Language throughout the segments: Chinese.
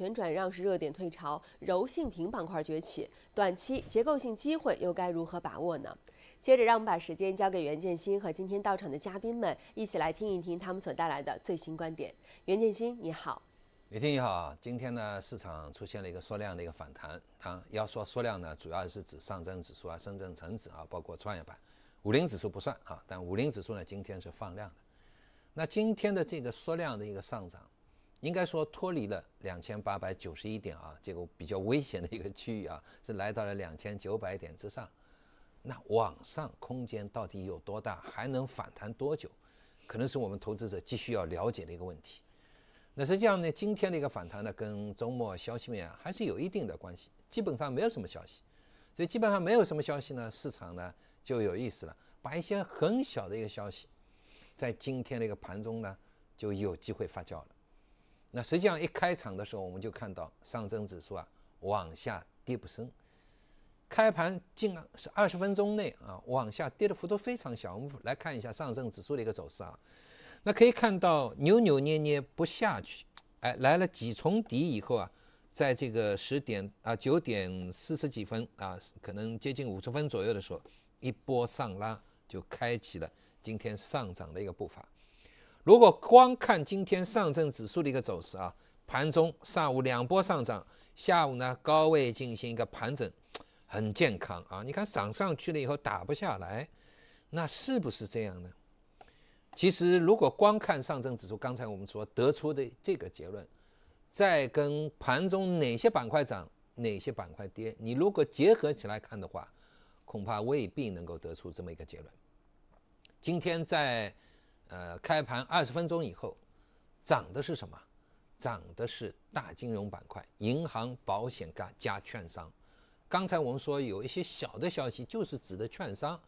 全转让是热点退潮，柔性屏板块崛起，短期结构性机会又该如何把握呢？接着，让我们把时间交给袁建新和今天到场的嘉宾们，一起来听一听他们所带来的最新观点。袁建新，你好。李天，你好。今天呢，市场出现了一个缩量的一个反弹。啊，要说缩量呢，主要是指上证指数啊、深圳成指啊，包括创业板、五零指数不算啊。但五零指数呢，今天是放量的。那今天的这个缩量的一个上涨。应该说脱离了两千八百九十一点啊，这个比较危险的一个区域啊，是来到了两千九百点之上。那往上空间到底有多大，还能反弹多久，可能是我们投资者继续要了解的一个问题。那实际上呢，今天的一个反弹呢，跟周末消息面还是有一定的关系。基本上没有什么消息，所以基本上没有什么消息呢，市场呢就有意思了，把一些很小的一个消息，在今天的一个盘中呢就有机会发酵了。那实际上一开场的时候，我们就看到上证指数啊往下跌不深，开盘近二十分钟内啊往下跌的幅度非常小。我们来看一下上证指数的一个走势啊，那可以看到扭扭捏捏不下去，哎，来了几重底以后啊，在这个十点啊九点四十几分啊，可能接近五十分左右的时候，一波上拉就开启了今天上涨的一个步伐。如果光看今天上证指数的一个走势啊，盘中上午两波上涨，下午呢高位进行一个盘整，很健康啊。你看涨上去了以后打不下来，那是不是这样呢？其实如果光看上证指数，刚才我们说得出的这个结论，再跟盘中哪些板块涨、哪些板块跌，你如果结合起来看的话，恐怕未必能够得出这么一个结论。今天在。呃，开盘二十分钟以后，涨的是什么？涨的是大金融板块，银行、保险加加券商。刚才我们说有一些小的消息，就是指的券商。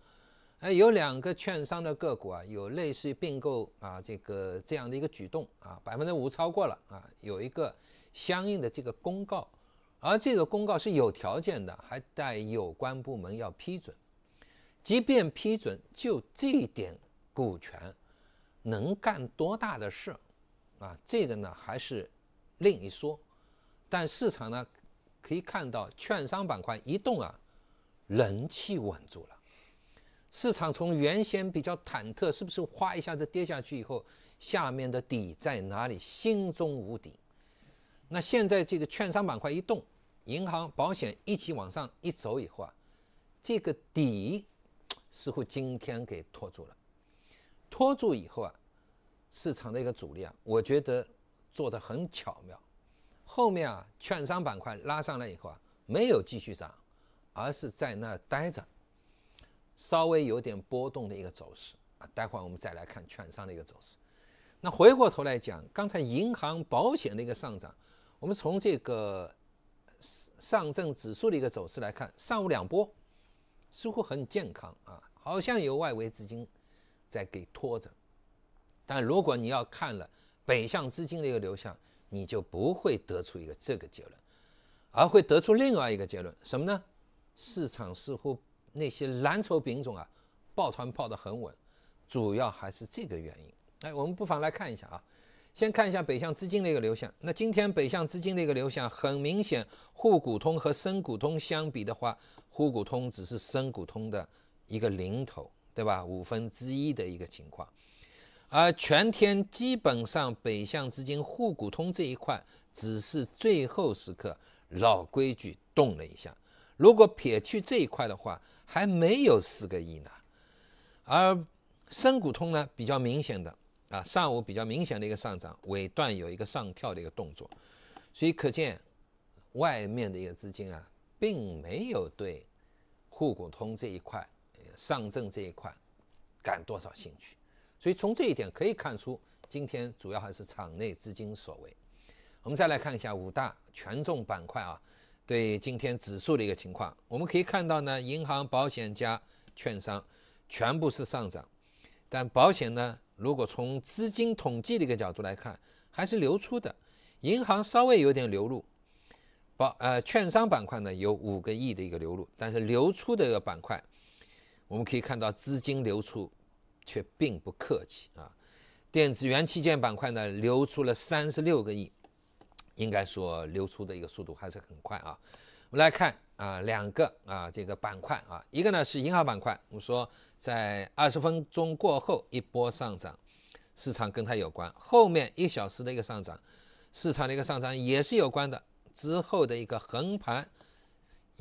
哎，有两个券商的个股啊，有类似于并购啊，这个这样的一个举动啊，百分之五超过了啊，有一个相应的这个公告，而这个公告是有条件的，还带有关部门要批准。即便批准，就这点股权。能干多大的事，啊，这个呢还是另一说，但市场呢可以看到券商板块一动啊，人气稳住了。市场从原先比较忐忑，是不是哗一下子跌下去以后，下面的底在哪里，心中无底。那现在这个券商板块一动，银行、保险一起往上一走以后啊，这个底似乎今天给托住了。拖住以后啊，市场的一个主力啊，我觉得做得很巧妙。后面啊，券商板块拉上来以后啊，没有继续涨，而是在那儿待着，稍微有点波动的一个走势啊。待会儿我们再来看券商的一个走势。那回过头来讲，刚才银行保险的一个上涨，我们从这个上证指数的一个走势来看，上午两波似乎很健康啊，好像有外围资金。在给拖着，但如果你要看了北向资金的一个流向，你就不会得出一个这个结论，而会得出另外一个结论，什么呢？市场似乎那些蓝筹品种啊抱团抱得很稳，主要还是这个原因。哎，我们不妨来看一下啊，先看一下北向资金的一个流向。那今天北向资金的一个流向很明显，沪股通和深股通相比的话，沪股通只是深股通的一个零头。对吧？五分之一的一个情况，而全天基本上北向资金沪股通这一块只是最后时刻老规矩动了一下，如果撇去这一块的话，还没有四个亿呢。而深股通呢比较明显的啊，上午比较明显的一个上涨，尾段有一个上跳的一个动作，所以可见外面的一个资金啊，并没有对沪股通这一块。上证这一块，感多少兴趣？所以从这一点可以看出，今天主要还是场内资金所为。我们再来看一下五大权重板块啊，对今天指数的一个情况，我们可以看到呢，银行、保险加券商全部是上涨，但保险呢，如果从资金统计的一个角度来看，还是流出的；银行稍微有点流入，保呃券商板块呢有五个亿的一个流入，但是流出的一个板块。我们可以看到资金流出，却并不客气啊！电子元器件板块呢，流出了三十六个亿，应该说流出的一个速度还是很快啊。我们来看啊，两个啊这个板块啊，一个呢是银行板块，我们说在二十分钟过后一波上涨，市场跟它有关；后面一小时的一个上涨，市场的一个上涨也是有关的；之后的一个横盘。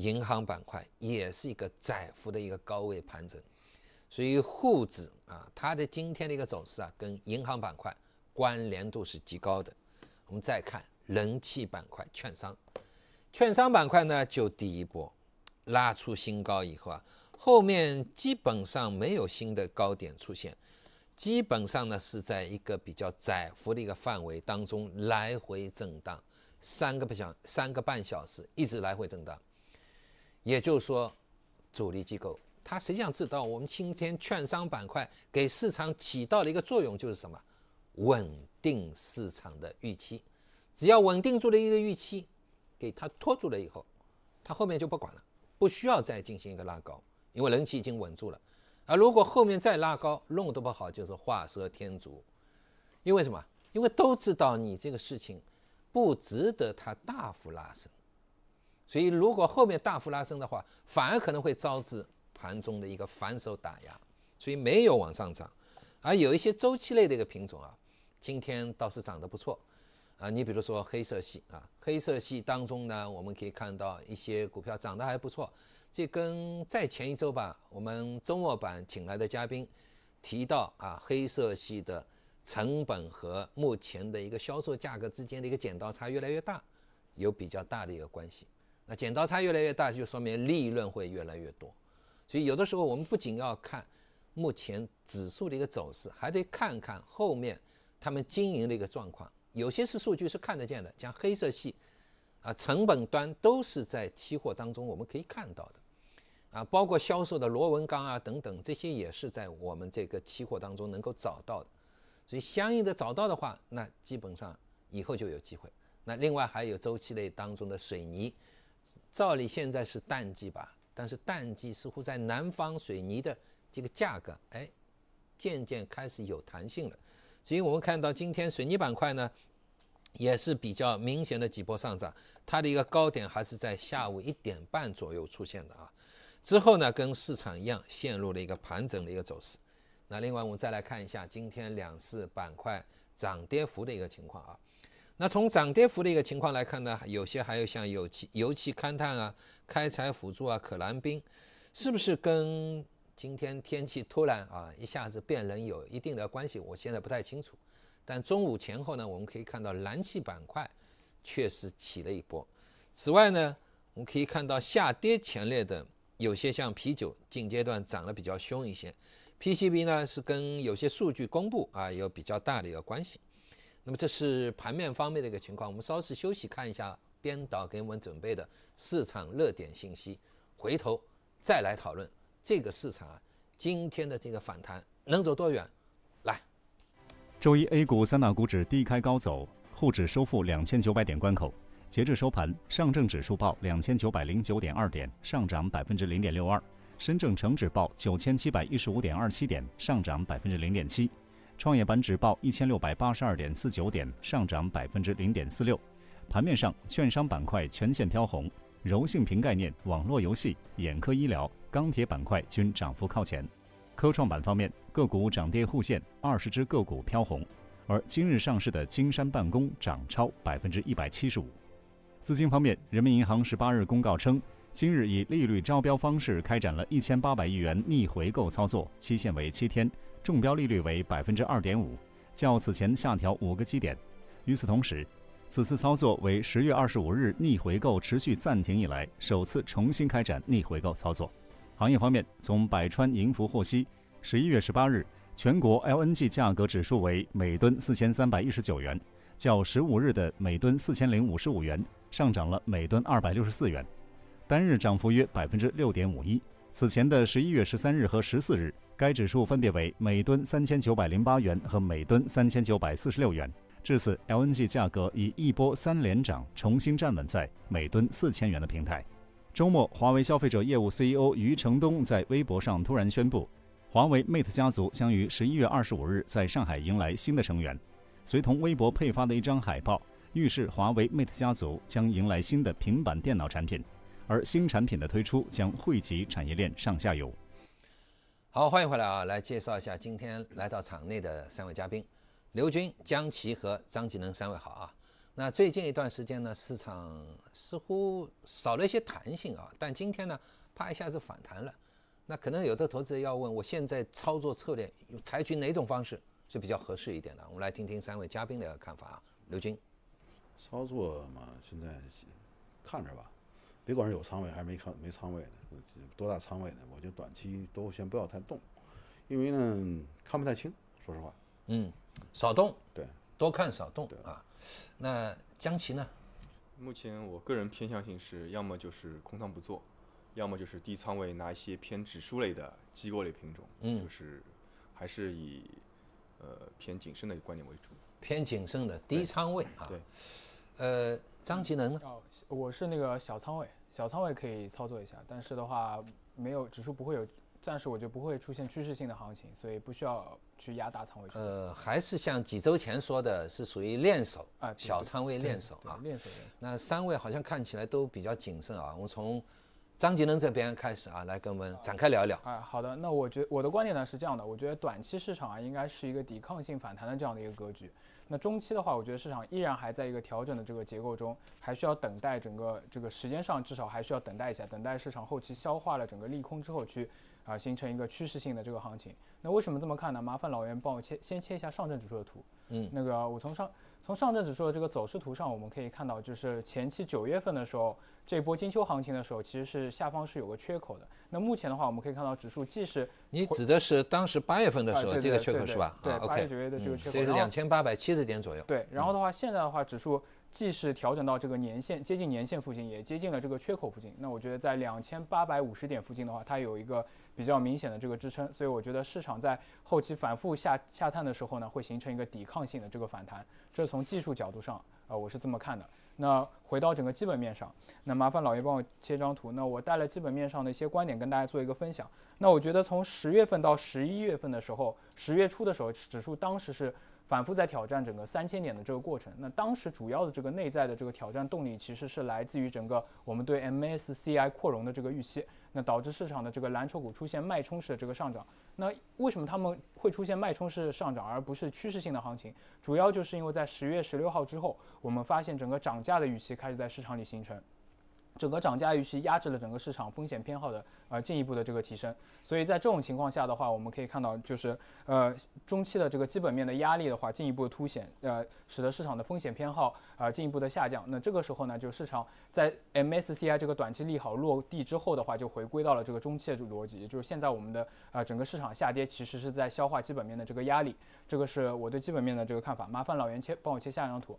银行板块也是一个窄幅的一个高位盘整，所以沪指啊，它的今天的一个走势啊，跟银行板块关联度是极高的。我们再看人气板块券商，券商板块呢，就第一波拉出新高以后啊，后面基本上没有新的高点出现，基本上呢是在一个比较窄幅的一个范围当中来回震荡，三个不小三个半小时一直来回震荡。也就是说，主力机构它实际上知道，我们今天券商板块给市场起到了一个作用，就是什么？稳定市场的预期。只要稳定住了一个预期，给它拖住了以后，它后面就不管了，不需要再进行一个拉高，因为人气已经稳住了。而如果后面再拉高，弄的不好就是画蛇添足。因为什么？因为都知道你这个事情不值得它大幅拉升。所以，如果后面大幅拉升的话，反而可能会招致盘中的一个反手打压，所以没有往上涨。而有一些周期类的一个品种啊，今天倒是涨得不错啊。你比如说黑色系啊，黑色系当中呢，我们可以看到一些股票涨得还不错。这跟在前一周吧，我们周末版请来的嘉宾提到啊，黑色系的成本和目前的一个销售价格之间的一个剪刀差越来越大，有比较大的一个关系。剪刀差越来越大，就说明利润会越来越多。所以有的时候我们不仅要看目前指数的一个走势，还得看看后面他们经营的一个状况。有些是数据是看得见的，像黑色系啊，成本端都是在期货当中我们可以看到的，啊，包括销售的螺纹钢啊等等，这些也是在我们这个期货当中能够找到的。所以相应的找到的话，那基本上以后就有机会。那另外还有周期类当中的水泥。照理现在是淡季吧，但是淡季似乎在南方水泥的这个价格，哎，渐渐开始有弹性了。所以我们看到今天水泥板块呢，也是比较明显的几波上涨，它的一个高点还是在下午一点半左右出现的啊。之后呢，跟市场一样，陷入了一个盘整的一个走势。那另外我们再来看一下今天两市板块涨跌幅的一个情况啊。那从涨跌幅的一个情况来看呢，有些还有像油气、油气勘探啊、开采辅助啊、可燃冰，是不是跟今天天气突然啊一下子变冷有一定的关系？我现在不太清楚。但中午前后呢，我们可以看到燃气板块确实起了一波。此外呢，我们可以看到下跌前列的有些像啤酒，近阶段涨得比较凶一些。PCB 呢，是跟有些数据公布啊有比较大的一个关系。那么这是盘面方面的一个情况，我们稍事休息，看一下编导给我们准备的市场热点信息，回头再来讨论这个市场啊，今天的这个反弹能走多远？来，周一 A 股三大股指低开高走，沪指收复两千九百点关口，截至收盘，上证指数报两千九百零九点二点，上涨百分之零点六二；深证成指报九千七百一十五点二七点，上涨百分之零点七。创业板指报一千六百八十二点四九点，上涨百分之零点四六。盘面上，券商板块全线飘红，柔性屏概念、网络游戏、眼科医疗、钢铁板块均涨幅靠前。科创板方面，个股涨跌互现，二十只个股飘红，而今日上市的金山办公涨超百分之一百七十五。资金方面，人民银行十八日公告称，今日以利率招标方式开展了一千八百亿元逆回购操作，期限为七天。中标利率为百分之二点五，较此前下调五个基点。与此同时，此次操作为十月二十五日逆回购持续暂停以来首次重新开展逆回购操作。行业方面，从百川盈福获悉，十一月十八日全国 LNG 价格指数为每吨四千三百一十九元，较十五日的每吨四千零五十五元上涨了每吨二百六十四元，单日涨幅约百分之六点五一。此前的十一月十三日和十四日，该指数分别为每吨三千九百零八元和每吨三千九百四十六元。至此，LNG 价格以一波三连涨重新站稳在每吨四千元的平台。周末，华为消费者业务 CEO 余承东在微博上突然宣布，华为 Mate 家族将于十一月二十五日在上海迎来新的成员。随同微博配发的一张海报，预示华为 Mate 家族将迎来新的平板电脑产品。而新产品的推出将惠及产业链上下游。好，欢迎回来啊！来介绍一下今天来到场内的三位嘉宾：刘军、江奇和张吉能三位好啊。那最近一段时间呢，市场似乎少了一些弹性啊，但今天呢，啪一下子反弹了。那可能有的投资者要问，我现在操作策略采取哪种方式是比较合适一点的？我们来听听三位嘉宾的看法啊。刘军，操作嘛，现在看着吧。别管是有仓位还是没仓没仓位的，多大仓位的，我觉得短期都先不要太动，因为呢看不太清，说实话。嗯，少动。对，多看少动啊。那江奇呢？目前我个人偏向性是，要么就是空仓不做，要么就是低仓位拿一些偏指数类的机构类品种，就是还是以呃偏谨慎的观点为主。偏谨慎的低仓位啊。对。呃，张奇能呢？我是那个小仓位，小仓位可以操作一下，但是的话，没有指数不会有，暂时我就不会出现趋势性的行情，所以不需要去压大仓位。呃，还是像几周前说的是属于练手啊，小仓位练手啊，练手。练手。那三位好像看起来都比较谨慎啊，我从。张杰能这边开始啊，来跟我们展开聊一聊。哎，好的，那我觉我的观点呢是这样的，我觉得短期市场啊应该是一个抵抗性反弹的这样的一个格局。那中期的话，我觉得市场依然还在一个调整的这个结构中，还需要等待整个这个时间上至少还需要等待一下，等待市场后期消化了整个利空之后去啊形成一个趋势性的这个行情。那为什么这么看呢？麻烦老袁帮我切先切一下上证指数的图。嗯，那个我从上。从上证指数的这个走势图上，我们可以看到，就是前期九月份的时候，这波金秋行情的时候，其实是下方是有个缺口的。那目前的话，我们可以看到指数，即使你指的是当时八月份的时候，这个缺口是吧？对，八月九月的这个缺口，这是两千八百七十点左右。对，然后的话，现在的话，指数既是调整到这个年线接近年线附近，也接近了这个缺口附近。那我觉得在两千八百五十点附近的话，它有一个。比较明显的这个支撑，所以我觉得市场在后期反复下下探的时候呢，会形成一个抵抗性的这个反弹，这从技术角度上啊，我是这么看的。那回到整个基本面上，那麻烦老爷帮我切张图，那我带了基本面上的一些观点跟大家做一个分享。那我觉得从十月份到十一月份的时候，十月初的时候，指数当时是反复在挑战整个三千点的这个过程。那当时主要的这个内在的这个挑战动力，其实是来自于整个我们对 MSCI 扩容的这个预期。那导致市场的这个蓝筹股出现脉冲式的这个上涨，那为什么他们会出现脉冲式上涨，而不是趋势性的行情？主要就是因为在十月十六号之后，我们发现整个涨价的预期开始在市场里形成。整个涨价预期压制了整个市场风险偏好的呃进一步的这个提升，所以在这种情况下的话，我们可以看到就是呃中期的这个基本面的压力的话进一步凸显，呃使得市场的风险偏好啊进一步的下降。那这个时候呢，就市场在 MSCI 这个短期利好落地之后的话，就回归到了这个中期的逻辑，就是现在我们的呃整个市场下跌其实是在消化基本面的这个压力，这个是我对基本面的这个看法。麻烦老袁切帮我切下一张图。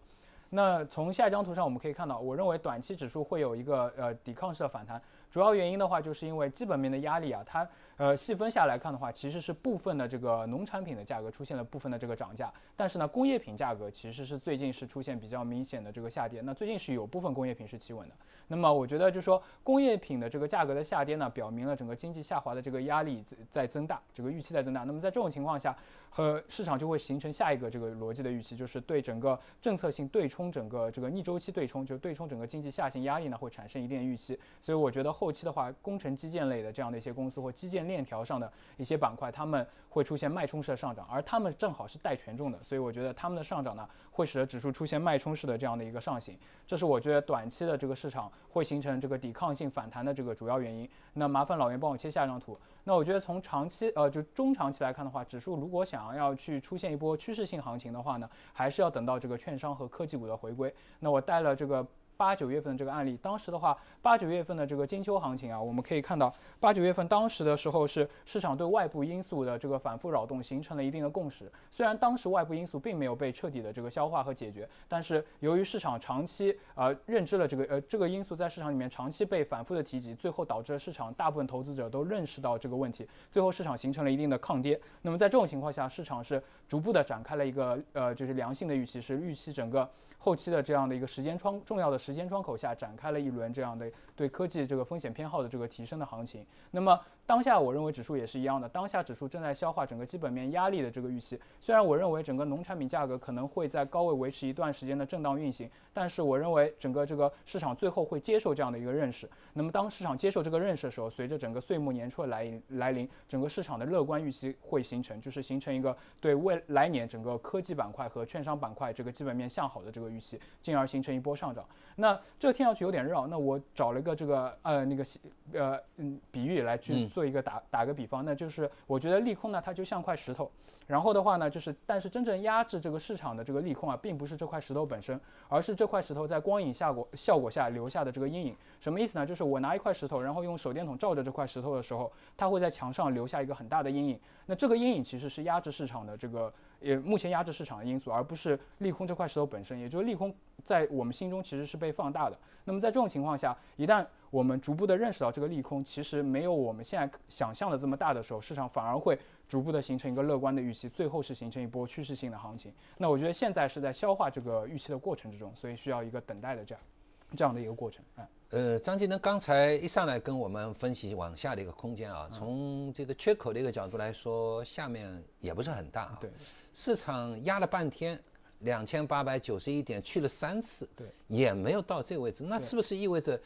那从下一张图上我们可以看到，我认为短期指数会有一个呃抵抗式的反弹。主要原因的话，就是因为基本面的压力啊，它呃细分下来看的话，其实是部分的这个农产品的价格出现了部分的这个涨价，但是呢，工业品价格其实是最近是出现比较明显的这个下跌。那最近是有部分工业品是企稳的。那么我觉得，就说工业品的这个价格的下跌呢，表明了整个经济下滑的这个压力在在增大，这个预期在增大。那么在这种情况下，和市场就会形成下一个这个逻辑的预期，就是对整个政策性对冲，整个这个逆周期对冲，就对冲整个经济下行压力呢，会产生一定预期。所以我觉得。后期的话，工程基建类的这样的一些公司或基建链条上的一些板块，他们会出现脉冲式的上涨，而他们正好是带权重的，所以我觉得他们的上涨呢，会使得指数出现脉冲式的这样的一个上行，这是我觉得短期的这个市场会形成这个抵抗性反弹的这个主要原因。那麻烦老袁帮我切下一张图。那我觉得从长期，呃，就中长期来看的话，指数如果想要去出现一波趋势性行情的话呢，还是要等到这个券商和科技股的回归。那我带了这个。八九月份这个案例，当时的话，八九月份的这个金秋行情啊，我们可以看到，八九月份当时的时候是市场对外部因素的这个反复扰动形成了一定的共识。虽然当时外部因素并没有被彻底的这个消化和解决，但是由于市场长期呃认知了这个呃这个因素在市场里面长期被反复的提及，最后导致了市场大部分投资者都认识到这个问题，最后市场形成了一定的抗跌。那么在这种情况下，市场是逐步的展开了一个呃就是良性的预期，是预期整个。后期的这样的一个时间窗，重要的时间窗口下，展开了一轮这样的对科技这个风险偏好的这个提升的行情。那么。当下我认为指数也是一样的，当下指数正在消化整个基本面压力的这个预期。虽然我认为整个农产品价格可能会在高位维持一段时间的震荡运行，但是我认为整个这个市场最后会接受这样的一个认识。那么当市场接受这个认识的时候，随着整个岁末年初的来来临，整个市场的乐观预期会形成，就是形成一个对未来年整个科技板块和券商板块这个基本面向好的这个预期，进而形成一波上涨。那这听上去有点绕，那我找了一个这个呃那个呃嗯比喻来去。做一个打打个比方，那就是我觉得利空呢，它就像块石头。然后的话呢，就是但是真正压制这个市场的这个利空啊，并不是这块石头本身，而是这块石头在光影效果效果下留下的这个阴影。什么意思呢？就是我拿一块石头，然后用手电筒照着这块石头的时候，它会在墙上留下一个很大的阴影。那这个阴影其实是压制市场的这个。也目前压制市场的因素，而不是利空这块石头本身，也就是利空在我们心中其实是被放大的。那么在这种情况下，一旦我们逐步的认识到这个利空其实没有我们现在想象的这么大的时候，市场反而会逐步的形成一个乐观的预期，最后是形成一波趋势性的行情。那我觉得现在是在消化这个预期的过程之中，所以需要一个等待的这样，这样的一个过程嗯。呃，张继能刚才一上来跟我们分析往下的一个空间啊，从这个缺口的一个角度来说，下面也不是很大啊。对，市场压了半天，两千八百九十一点去了三次，对，也没有到这个位置，那是不是意味着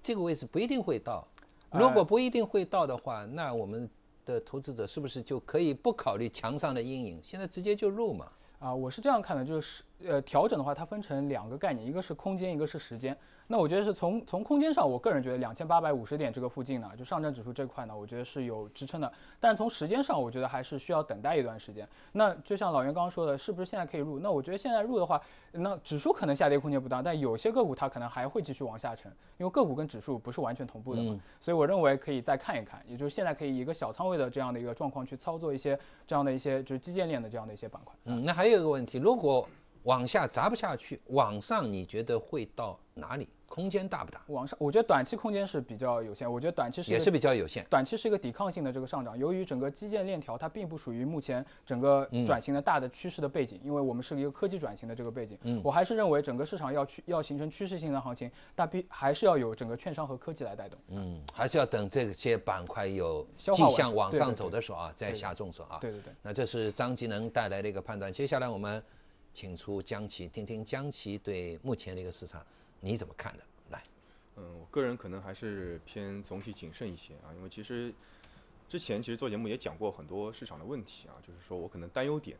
这个位置不一定会到？如果不一定会到的话，那我们的投资者是不是就可以不考虑墙上的阴影，现在直接就入嘛？啊，我是这样看的，就是。呃，调整的话，它分成两个概念，一个是空间，一个是时间。那我觉得是从从空间上，我个人觉得两千八百五十点这个附近呢，就上证指数这块呢，我觉得是有支撑的。但从时间上，我觉得还是需要等待一段时间。那就像老袁刚刚说的，是不是现在可以入？那我觉得现在入的话，那指数可能下跌空间不大，但有些个股它可能还会继续往下沉，因为个股跟指数不是完全同步的嘛。所以我认为可以再看一看，也就是现在可以一个小仓位的这样的一个状况去操作一些这样的一些就是基建链的这样的一些板块。嗯，那还有一个问题，如果。往下砸不下去，往上你觉得会到哪里？空间大不大？往上，我觉得短期空间是比较有限。我觉得短期也是比较有限。短期是一个抵抗性的这个上涨，由于整个基建链条它并不属于目前整个转型的大的趋势的背景，因为我们是一个科技转型的这个背景。嗯，我还是认为整个市场要去要形成趋势性的行情，但必还是要有整个券商和科技来带动。嗯，还是要等这些板块有迹象往上走的时候啊，再下重手啊。对对对。那这是张吉能带来的一个判断。接下来我们。请出姜奇，听听姜奇对目前的一个市场你怎么看的？来，嗯，我个人可能还是偏总体谨慎一些啊，因为其实之前其实做节目也讲过很多市场的问题啊，就是说我可能担忧点，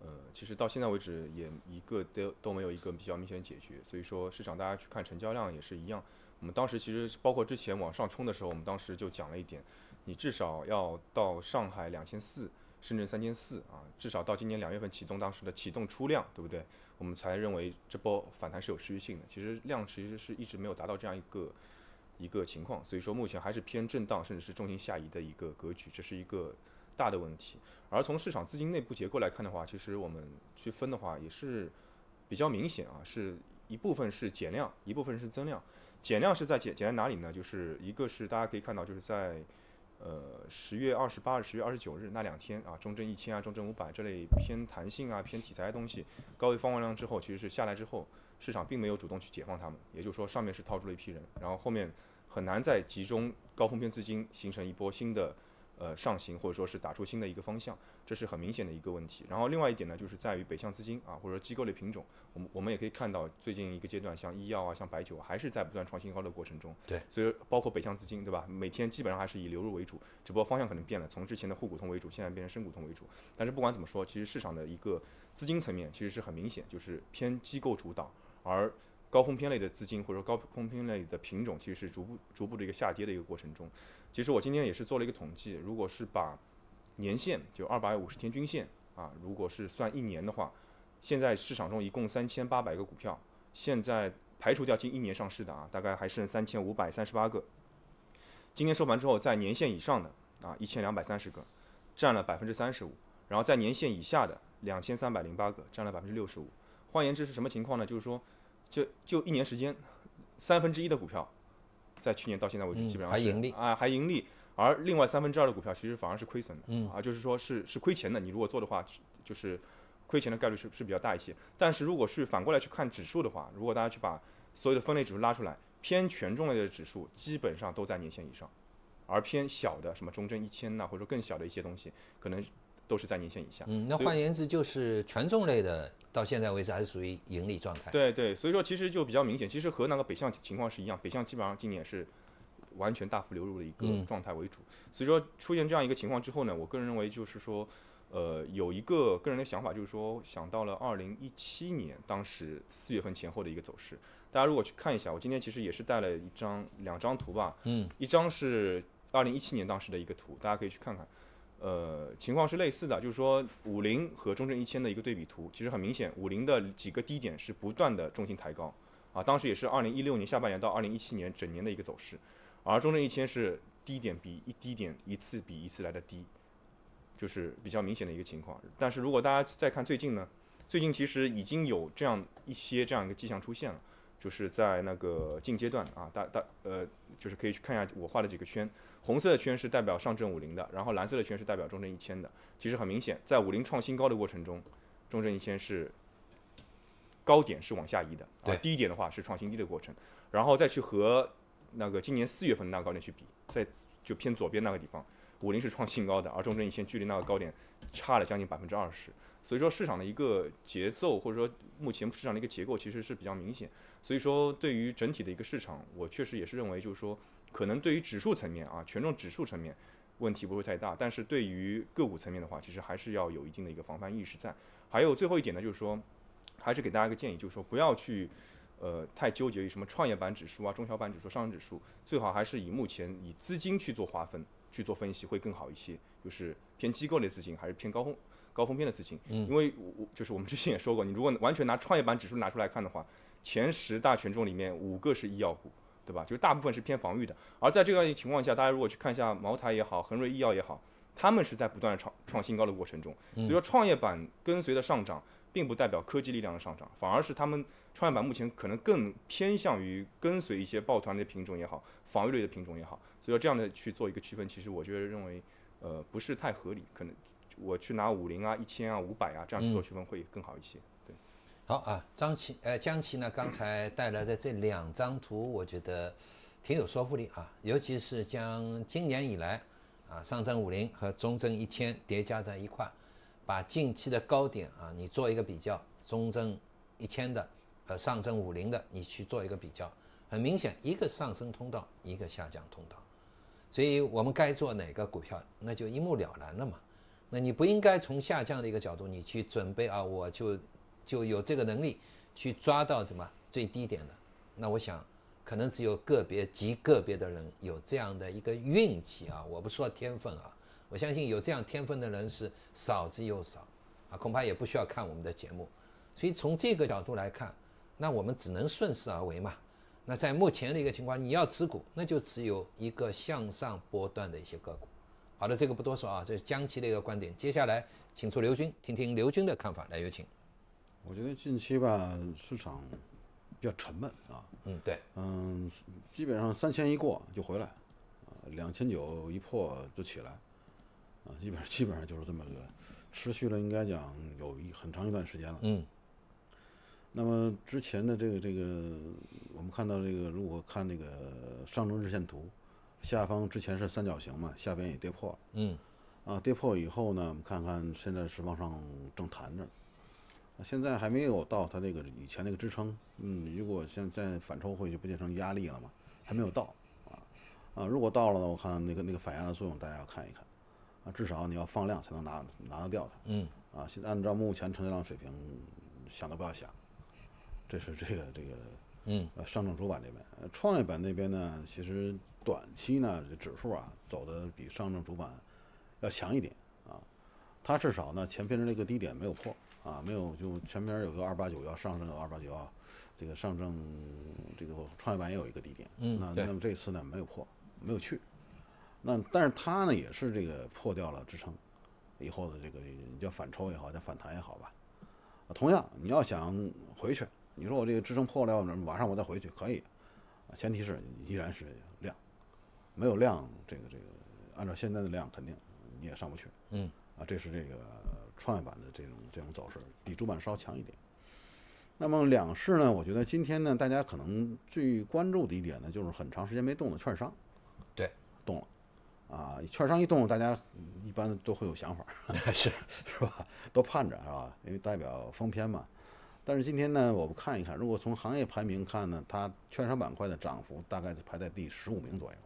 呃，其实到现在为止也一个都都没有一个比较明显的解决，所以说市场大家去看成交量也是一样。我们当时其实包括之前往上冲的时候，我们当时就讲了一点，你至少要到上海两千四。深圳三千四啊，至少到今年两月份启动，当时的启动出量，对不对？我们才认为这波反弹是有持续性的。其实量其实是一直没有达到这样一个一个情况，所以说目前还是偏震荡，甚至是重心下移的一个格局，这是一个大的问题。而从市场资金内部结构来看的话，其实我们去分的话也是比较明显啊，是一部分是减量，一部分是增量。减量是在减减在哪里呢？就是一个是大家可以看到，就是在。呃，十月二十八日、十月二十九日那两天啊，中证一千啊、中证五百这类偏弹性啊、偏题材的东西，高位放完量之后，其实是下来之后，市场并没有主动去解放它们，也就是说上面是套出了一批人，然后后面很难再集中高峰险资金形成一波新的。呃，上行或者说是打出新的一个方向，这是很明显的一个问题。然后另外一点呢，就是在于北向资金啊，或者说机构类品种，我们我们也可以看到，最近一个阶段，像医药啊，像白酒，还是在不断创新高的过程中。对，所以包括北向资金，对吧？每天基本上还是以流入为主，只不过方向可能变了，从之前的沪股通为主，现在变成深股通为主。但是不管怎么说，其实市场的一个资金层面，其实是很明显，就是偏机构主导，而。高风偏类的资金，或者说高风偏类的品种，其实是逐步、逐步的一个下跌的一个过程中。其实我今天也是做了一个统计，如果是把年限就二百五十天均线啊，如果是算一年的话，现在市场中一共三千八百个股票，现在排除掉近一年上市的啊，大概还剩三千五百三十八个。今天收盘之后，在年限以上的啊一千两百三十个，占了百分之三十五；然后在年限以下的两千三百零八个，占了百分之六十五。换言之是什么情况呢？就是说。就就一年时间，三分之一的股票，在去年到现在为止基本上还盈利啊还盈利，而另外三分之二的股票其实反而是亏损的啊就是说是是亏钱的。你如果做的话，就是亏钱的概率是是比较大一些。但是如果是反过来去看指数的话，如果大家去把所有的分类指数拉出来，偏权重类的指数基本上都在年线以上，而偏小的什么中证一千呐，或者说更小的一些东西，可能都是在年线以下。嗯，那换言之就是权重类的。到现在为止还是属于盈利状态。对对，所以说其实就比较明显，其实和那个北向情况是一样，北向基本上今年是完全大幅流入的一个状态为主。所以说出现这样一个情况之后呢，我个人认为就是说，呃，有一个个人的想法就是说，想到了二零一七年当时四月份前后的一个走势。大家如果去看一下，我今天其实也是带了一张两张图吧，嗯，一张是二零一七年当时的一个图，大家可以去看看。呃，情况是类似的，就是说，五零和中证一千的一个对比图，其实很明显，五零的几个低点是不断的重心抬高，啊，当时也是二零一六年下半年到二零一七年整年的一个走势，而中证一千是低点比一低点一次比一次来的低，就是比较明显的一个情况。但是如果大家再看最近呢，最近其实已经有这样一些这样一个迹象出现了。就是在那个近阶段啊，大大呃，就是可以去看一下我画的几个圈，红色的圈是代表上证五零的，然后蓝色的圈是代表中证一千的。其实很明显，在五零创新高的过程中，中证一千是高点是往下移的。对，低一点的话是创新低的过程，然后再去和那个今年四月份的那个高点去比，在就偏左边那个地方，五零是创新高的，而中证一千距离那个高点差了将近百分之二十。所以说市场的一个节奏，或者说目前市场的一个结构其实是比较明显。所以说对于整体的一个市场，我确实也是认为，就是说可能对于指数层面啊，权重指数层面问题不会太大，但是对于个股层面的话，其实还是要有一定的一个防范意识在。还有最后一点呢，就是说还是给大家一个建议，就是说不要去呃太纠结于什么创业板指数啊、中小板指数、上证指数，最好还是以目前以资金去做划分、去做分析会更好一些，就是偏机构类资金还是偏高。高峰片的事情，嗯，因为我就是我们之前也说过，你如果完全拿创业板指数拿出来看的话，前十大权重里面五个是医药股，对吧？就是大部分是偏防御的。而在这样情况下，大家如果去看一下茅台也好，恒瑞医药也好，他们是在不断创创新高的过程中。所以说，创业板跟随的上涨，并不代表科技力量的上涨，反而是他们创业板目前可能更偏向于跟随一些抱团的品种也好，防御类的品种也好。所以说，这样的去做一个区分，其实我觉得认为，呃，不是太合理，可能。我去拿五零啊，一千啊，五百啊，这样去做区分会更好一些。对，好啊，张琪，呃，江琪呢，刚才带来的这两张图，我觉得挺有说服力啊，尤其是将今年以来啊，上证五零和中证一千叠加在一块，把近期的高点啊，你做一个比较，中证一千的和上证五零的，你去做一个比较，很明显，一个上升通道，一个下降通道，所以我们该做哪个股票，那就一目了然了嘛。那你不应该从下降的一个角度，你去准备啊，我就就有这个能力去抓到什么最低点的。那我想，可能只有个别极个别的人有这样的一个运气啊。我不说天分啊，我相信有这样天分的人是少之又少啊，恐怕也不需要看我们的节目。所以从这个角度来看，那我们只能顺势而为嘛。那在目前的一个情况，你要持股，那就持有一个向上波段的一些个股。好的，这个不多说啊，这是江奇的一个观点。接下来，请出刘军，听听刘军的看法，来有请。我觉得近期吧，市场比较沉闷啊。嗯，对，嗯，基本上三千一过就回来，两千九一破就起来，啊，基本上基本上就是这么个，持续了应该讲有一很长一段时间了。嗯。那么之前的这个这个，我们看到这个，如果看那个上证日线图。下方之前是三角形嘛，下边也跌破了。嗯，啊，跌破以后呢，我们看看现在是往上正弹着，啊，现在还没有到它那个以前那个支撑。嗯，如果现在反抽回去，不变成压力了吗？还没有到。啊啊，如果到了呢，我看那个那个反压的作用，大家要看一看。啊，至少你要放量才能拿拿得掉它。嗯。啊，现按照目前成交量水平，想都不要想。这是这个这个。嗯。呃，上证主板这边，创业板那边呢，其实。短期呢，这指数啊走的比上证主板要强一点啊，它至少呢前边的那个低点没有破啊，没有就前边有个二八九幺，上证有二八九幺，这个上证这个创业板也有一个低点，嗯，那那么这次呢没有破，没有去，那但是它呢也是这个破掉了支撑以后的这个叫反抽也好，叫反弹也好吧，啊，同样你要想回去，你说我这个支撑破了，晚上我再回去可以，啊，前提是依然是量。没有量，这个这个，按照现在的量，肯定你也上不去。嗯，啊，这是这个创业板的这种这种走势，比主板稍强一点。那么两市呢，我觉得今天呢，大家可能最关注的一点呢，就是很长时间没动的券商。对，动了。啊，券商一动，大家一般都会有想法，是是吧？都盼着是吧？因为代表封偏嘛。但是今天呢，我们看一看，如果从行业排名看呢，它券商板块的涨幅大概是排在第十五名左右。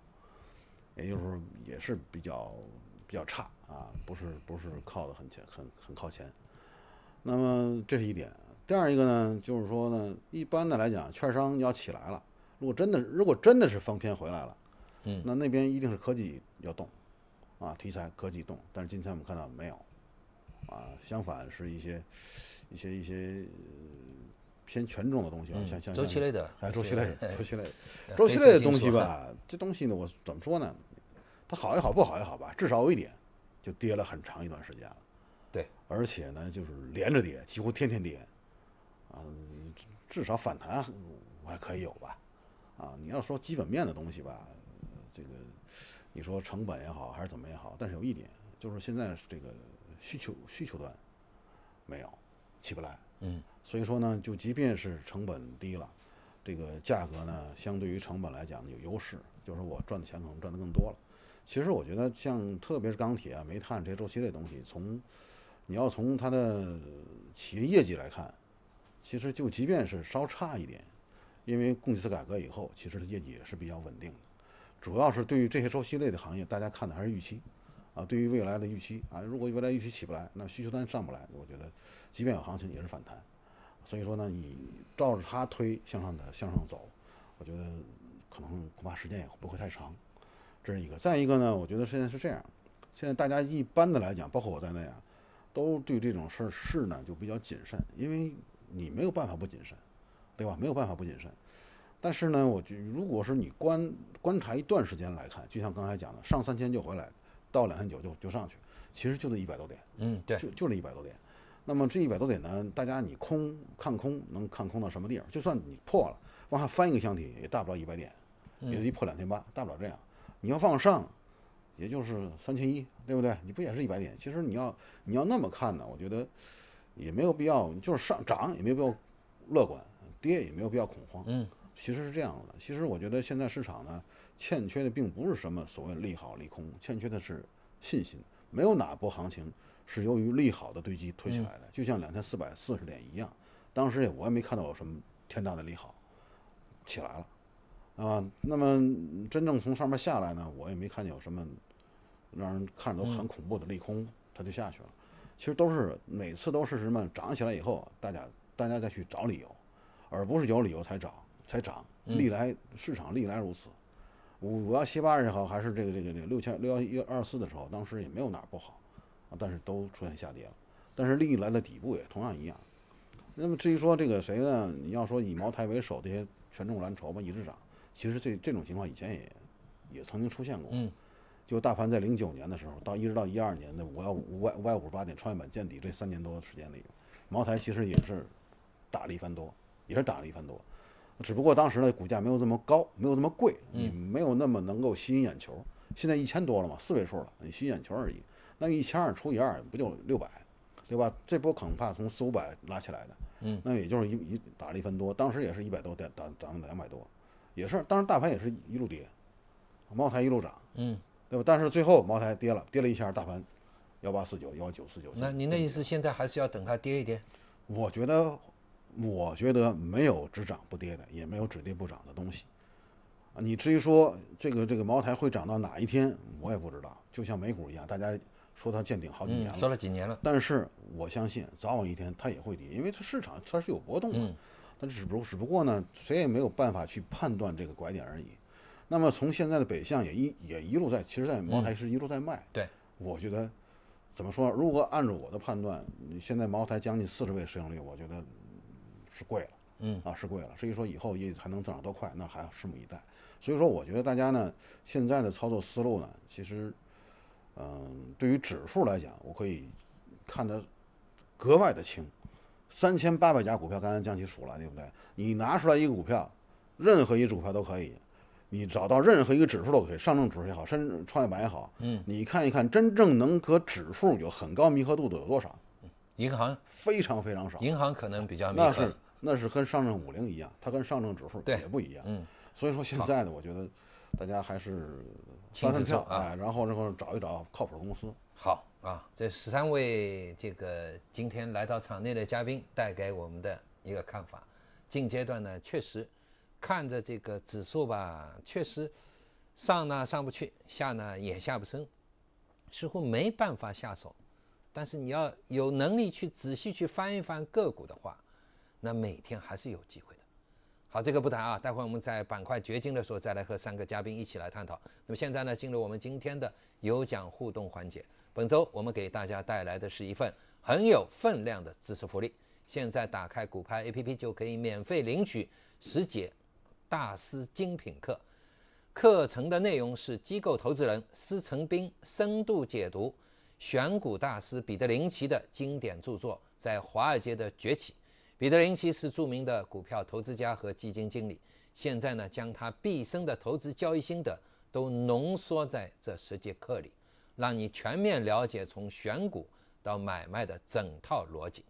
也就是说，也是比较比较差啊，不是不是靠的很前，很很靠前。那么这是一点。第二一个呢，就是说呢，一般的来讲，券商要起来了。如果真的，如果真的是放片回来了，嗯，那那边一定是科技要动啊，题材科技动。但是今天我们看到没有啊？相反是一些一些一些偏权重的东西，像像周期类的，哎，周期类，周期类，周期类的东西吧。这东西呢，我怎么说呢？它好也好，不好也好吧，至少有一点，就跌了很长一段时间了。对，而且呢，就是连着跌，几乎天天跌，啊，至少反弹我还可以有吧？啊，你要说基本面的东西吧，这个你说成本也好，还是怎么也好，但是有一点，就是现在这个需求需求端没有起不来。嗯，所以说呢，就即便是成本低了，这个价格呢，相对于成本来讲有优势，就是我赚的钱可能赚得更多了。其实我觉得，像特别是钢铁啊、煤炭这些周期类东西，从你要从它的企业业绩来看，其实就即便是稍差一点，因为供给侧改革以后，其实业绩也是比较稳定的。主要是对于这些周期类的行业，大家看的还是预期啊，对于未来的预期啊。如果未来预期起不来，那需求端上不来，我觉得即便有行情也是反弹。所以说呢，你照着它推向上的向上走，我觉得可能恐怕时间也不会太长。这是一个，再一个呢，我觉得现在是这样，现在大家一般的来讲，包括我在内啊，都对这种事儿事呢就比较谨慎，因为你没有办法不谨慎，对吧？没有办法不谨慎。但是呢，我觉，如果是你观观察一段时间来看，就像刚才讲的，上三千就回来，到两千九就就上去，其实就这一百多点，嗯，对，就就这一百多点。那么这一百多点呢，大家你空看空能看空到什么地方？就算你破了，往下翻一个箱体也大不了一百点，也就破两千八，大不了这样。你要放上，也就是三千一，对不对？你不也是一百点？其实你要你要那么看呢，我觉得也没有必要，就是上涨也没有必要乐观，跌也没有必要恐慌。嗯，其实是这样的。其实我觉得现在市场呢，欠缺的并不是什么所谓利好利空，欠缺的是信心。没有哪波行情是由于利好的堆积推起来的，就像两千四百四十点一样，当时我也没看到有什么天大的利好起来了。啊，那么真正从上面下来呢，我也没看见有什么让人看着都很恐怖的利空，它就下去了。其实都是每次都是什么涨起来以后，大家大家再去找理由，而不是有理由才找才涨。历来市场历来如此。五五幺七八也好，还是这个这个这个六千六幺一二四的时候，当时也没有哪不好啊，但是都出现下跌了。但是历来的底部也同样一样。那么至于说这个谁呢？你要说以茅台为首这些权重蓝筹吧，一直涨。其实这这种情况以前也也曾经出现过，嗯，就大盘在零九年的时候到一直到一二年的五幺五百五百五十八点创业板见底这三年多的时间里，茅台其实也是打了一番多，也是打了一番多，只不过当时呢股价没有这么高，没有那么贵，嗯，没有那么能够吸引眼球。现在一千多了嘛，四位数了，你吸引眼球而已。那一千二除以二不就六百，对吧？这波恐怕从四五百拉起来的，嗯，那也就是一一打了一番多，当时也是一百多涨涨涨两百多。也是，当然大盘也是一路跌，茅台一路涨，嗯，对吧？但是最后茅台跌了，跌了一下，大盘幺八四九幺九四九。那您的意思现在还是要等它跌一跌？我觉得，我觉得没有只涨不跌的，也没有只跌不涨的东西。你至于说这个这个茅台会涨到哪一天，我也不知道。就像美股一样，大家说它见顶好几年了，说了几年了。但是我相信早晚一天它也会跌，因为它市场它是有波动的。但只不只不过呢，谁也没有办法去判断这个拐点而已。那么从现在的北向也一也一路在，其实，在茅台是一路在卖。对，我觉得怎么说？如果按照我的判断，现在茅台将近四十倍市盈率，我觉得是贵了。嗯啊，是贵了。至于说以后也还能增长多快，那还要拭目以待。所以说，我觉得大家呢，现在的操作思路呢，其实，嗯，对于指数来讲，我可以看得格外的清。三千八百家股票，刚才将其数了，对不对？你拿出来一个股票，任何一股票都可以，你找到任何一个指数都可以，上证指数也好，深创业板也好，嗯，你看一看，真正能和指数有很高弥合度的有多少？银行非常非常少，银行可能比较。那是那是跟上证五零一样，它跟上证指数也不一样，嗯。所以说现在呢，我觉得，大家还是分散票啊，然后然后找一找靠谱的公司。好。啊，这十三位这个今天来到场内的嘉宾带给我们的一个看法，近阶段呢确实看着这个指数吧，确实上呢上不去，下呢也下不深，似乎没办法下手。但是你要有能力去仔细去翻一翻个股的话，那每天还是有机会的。好，这个不谈啊，待会我们在板块掘金的时候再来和三个嘉宾一起来探讨。那么现在呢，进入我们今天的有奖互动环节。本周我们给大家带来的是一份很有分量的知识福利。现在打开股拍 A P P 就可以免费领取十节大师精品课。课程的内容是机构投资人施成斌深度解读选股大师彼得林奇的经典著作《在华尔街的崛起》。彼得林奇是著名的股票投资家和基金经理，现在呢将他毕生的投资交易心得都浓缩在这十节课里。让你全面了解从选股到买卖的整套逻辑，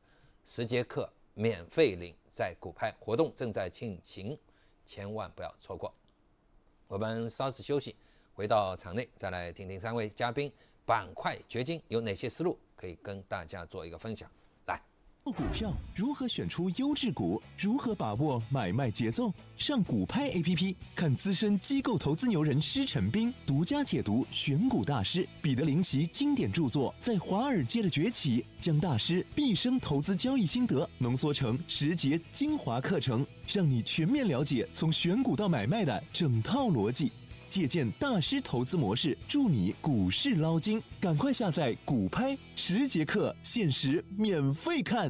十节课免费领，在股派活动正在进行，千万不要错过。我们稍事休息，回到场内再来听听三位嘉宾板块掘金有哪些思路可以跟大家做一个分享。股票如何选出优质股？如何把握买卖节奏？上股拍 A P P 看资深机构投资牛人施晨斌独家解读选股大师彼得林奇经典著作《在华尔街的崛起》，将大师毕生投资交易心得浓缩成十节精华课程，让你全面了解从选股到买卖的整套逻辑。借鉴大师投资模式，助你股市捞金。赶快下载“股拍”，十节课限时免费看。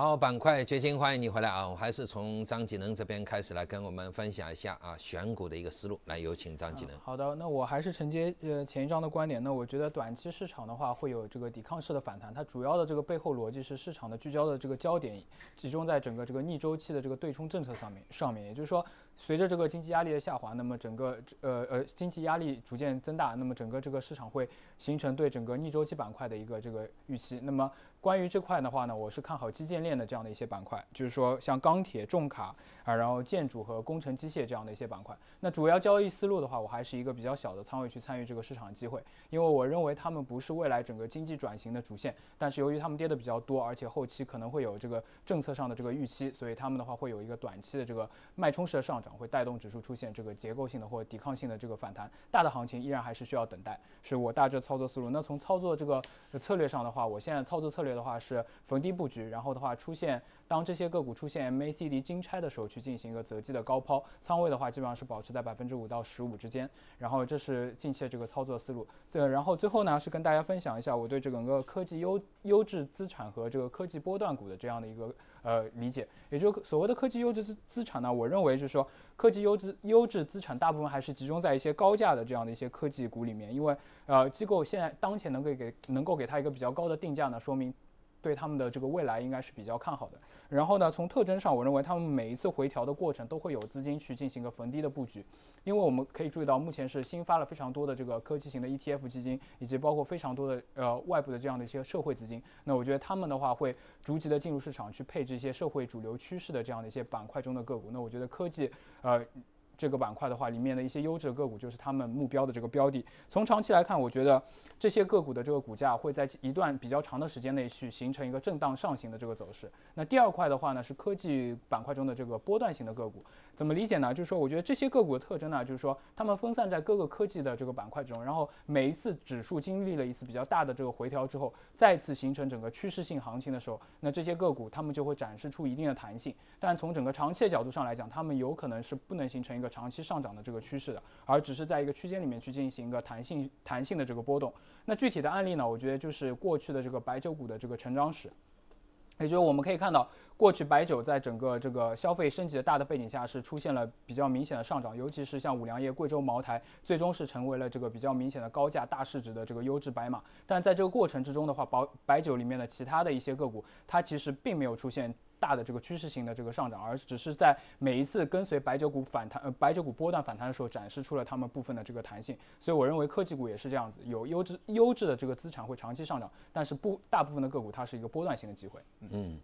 好，板块掘金，欢迎你回来啊！我还是从张技能这边开始来跟我们分享一下啊选股的一个思路，来有请张技能。好的，那我还是承接呃前一张的观点，那我觉得短期市场的话会有这个抵抗式的反弹，它主要的这个背后逻辑是市场的聚焦的这个焦点集中在整个这个逆周期的这个对冲政策上面上面，也就是说。随着这个经济压力的下滑，那么整个呃呃经济压力逐渐增大，那么整个这个市场会形成对整个逆周期板块的一个这个预期。那么关于这块的话呢，我是看好基建链的这样的一些板块，就是说像钢铁、重卡啊，然后建筑和工程机械这样的一些板块。那主要交易思路的话，我还是一个比较小的仓位去参与这个市场机会，因为我认为他们不是未来整个经济转型的主线，但是由于他们跌的比较多，而且后期可能会有这个政策上的这个预期，所以他们的话会有一个短期的这个脉冲式的上涨。会带动指数出现这个结构性的或抵抗性的这个反弹，大的行情依然还是需要等待，是我大致操作思路。那从操作这个策略上的话，我现在操作策略的话是逢低布局，然后的话出现当这些个股出现 MACD 金叉的时候去进行一个择机的高抛，仓位的话基本上是保持在百分之五到十五之间，然后这是近期的这个操作思路。对，然后最后呢是跟大家分享一下我对整个科技优优质资产和这个科技波段股的这样的一个。呃，理解，也就所谓的科技优质资资产呢，我认为是说，科技优质优质资产大部分还是集中在一些高价的这样的一些科技股里面，因为呃，机构现在当前能够给能够给它一个比较高的定价呢，说明。对他们的这个未来应该是比较看好的。然后呢，从特征上，我认为他们每一次回调的过程都会有资金去进行一个逢低的布局，因为我们可以注意到，目前是新发了非常多的这个科技型的 ETF 基金，以及包括非常多的呃外部的这样的一些社会资金。那我觉得他们的话会逐级的进入市场去配置一些社会主流趋势的这样的一些板块中的个股。那我觉得科技呃。这个板块的话，里面的一些优质个股就是他们目标的这个标的。从长期来看，我觉得这些个股的这个股价会在一段比较长的时间内去形成一个震荡上行的这个走势。那第二块的话呢，是科技板块中的这个波段型的个股，怎么理解呢？就是说，我觉得这些个股的特征呢，就是说，它们分散在各个科技的这个板块中，然后每一次指数经历了一次比较大的这个回调之后，再次形成整个趋势性行情的时候，那这些个股他们就会展示出一定的弹性。但从整个长期的角度上来讲，他们有可能是不能形成一个。长期上涨的这个趋势的，而只是在一个区间里面去进行一个弹性弹性的这个波动。那具体的案例呢，我觉得就是过去的这个白酒股的这个成长史，也就是我们可以看到，过去白酒在整个这个消费升级的大的背景下是出现了比较明显的上涨，尤其是像五粮液、贵州茅台，最终是成为了这个比较明显的高价大市值的这个优质白马。但在这个过程之中的话，白白酒里面的其他的一些个股，它其实并没有出现。大的这个趋势型的这个上涨，而只是在每一次跟随白酒股反弹、呃白酒股波段反弹的时候，展示出了他们部分的这个弹性。所以我认为科技股也是这样子，有优质优质的这个资产会长期上涨，但是不大部分的个股它是一个波段性的机会。嗯，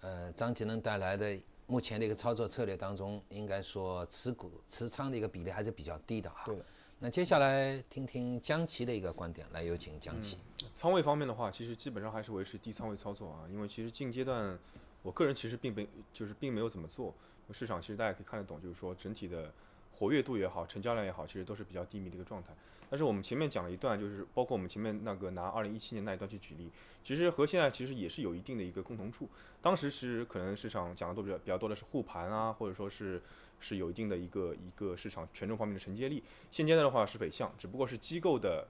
呃，张吉能带来的目前的一个操作策略当中，应该说持股持仓的一个比例还是比较低的啊。对。那接下来听听江奇的一个观点，来有请江奇。仓位方面的话，其实基本上还是维持低仓位操作啊，因为其实近阶段。我个人其实并没就是并没有怎么做。市场其实大家可以看得懂，就是说整体的活跃度也好，成交量也好，其实都是比较低迷的一个状态。但是我们前面讲了一段，就是包括我们前面那个拿二零一七年那一段去举例，其实和现在其实也是有一定的一个共同处。当时是可能市场讲的都比较比较多的是护盘啊，或者说是是有一定的一个一个市场权重方面的承接力。现阶段的话是北向，只不过是机构的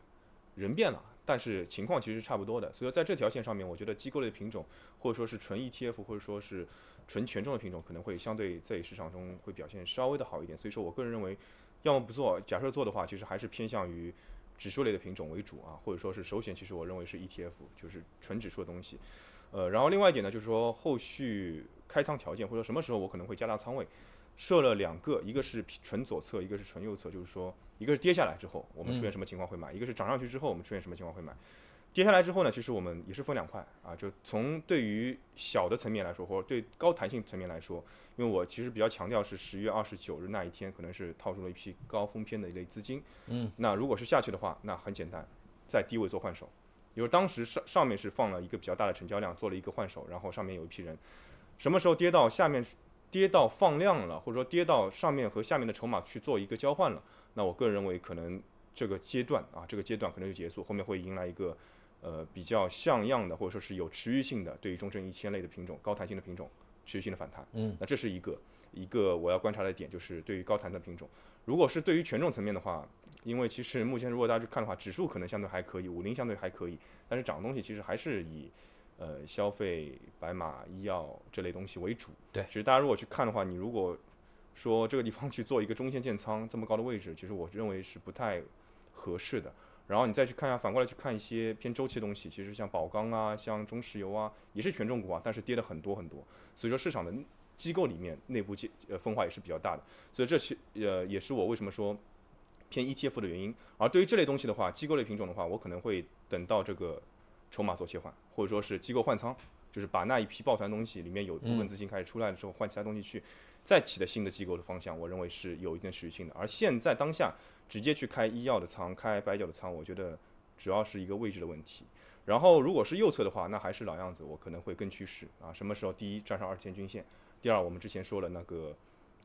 人变了。但是情况其实差不多的，所以在这条线上面，我觉得机构类品种或者说是纯 ETF 或者说是纯权重的品种，可能会相对在市场中会表现稍微的好一点。所以说我个人认为，要么不做，假设做的话，其实还是偏向于指数类的品种为主啊，或者说是首选，其实我认为是 ETF，就是纯指数的东西。呃，然后另外一点呢，就是说后续开仓条件，或者说什么时候我可能会加大仓位。设了两个，一个是纯左侧，一个是纯右侧。就是说，一个是跌下来之后我们出现什么情况会买，一个是涨上去之后我们出现什么情况会买。跌下来之后呢，其实我们也是分两块啊，就从对于小的层面来说，或者对高弹性层面来说，因为我其实比较强调是十月二十九日那一天可能是套出了一批高峰偏的一类资金。嗯，那如果是下去的话，那很简单，在低位做换手。因为当时上上面是放了一个比较大的成交量，做了一个换手，然后上面有一批人，什么时候跌到下面？跌到放量了，或者说跌到上面和下面的筹码去做一个交换了，那我个人认为可能这个阶段啊，这个阶段可能就结束，后面会迎来一个，呃，比较像样的或者说是有持续性的对于中证一千类的品种、高弹性的品种持续性的反弹。嗯，那这是一个一个我要观察的点，就是对于高弹的品种，如果是对于权重层面的话，因为其实目前如果大家去看的话，指数可能相对还可以，五零相对还可以，但是涨东西其实还是以。呃，消费、白马、医药这类东西为主。对，其实大家如果去看的话，你如果 说这个地方去做一个中线建仓，这么高的位置，其实我认为是不太合适的。然后你再去看一下，反过来去看一些偏周期的东西，其实像宝钢啊、像中石油啊，也是权重股啊，但是跌的很多很多。所以说市场的机构里面内部界呃分化也是比较大的。所以这些呃也是我为什么说偏 ETF 的原因。而对于这类东西的话，机构类品种的话，我可能会等到这个。筹码做切换，或者说是机构换仓，就是把那一批抱团东西里面有部分资金开始出来了之后换其他东西去，再起的新的机构的方向，我认为是有一定持续性的。而现在当下直接去开医药的仓、开白酒的仓，我觉得主要是一个位置的问题。然后如果是右侧的话，那还是老样子，我可能会跟趋势啊。什么时候第一站上二千均线，第二我们之前说了那个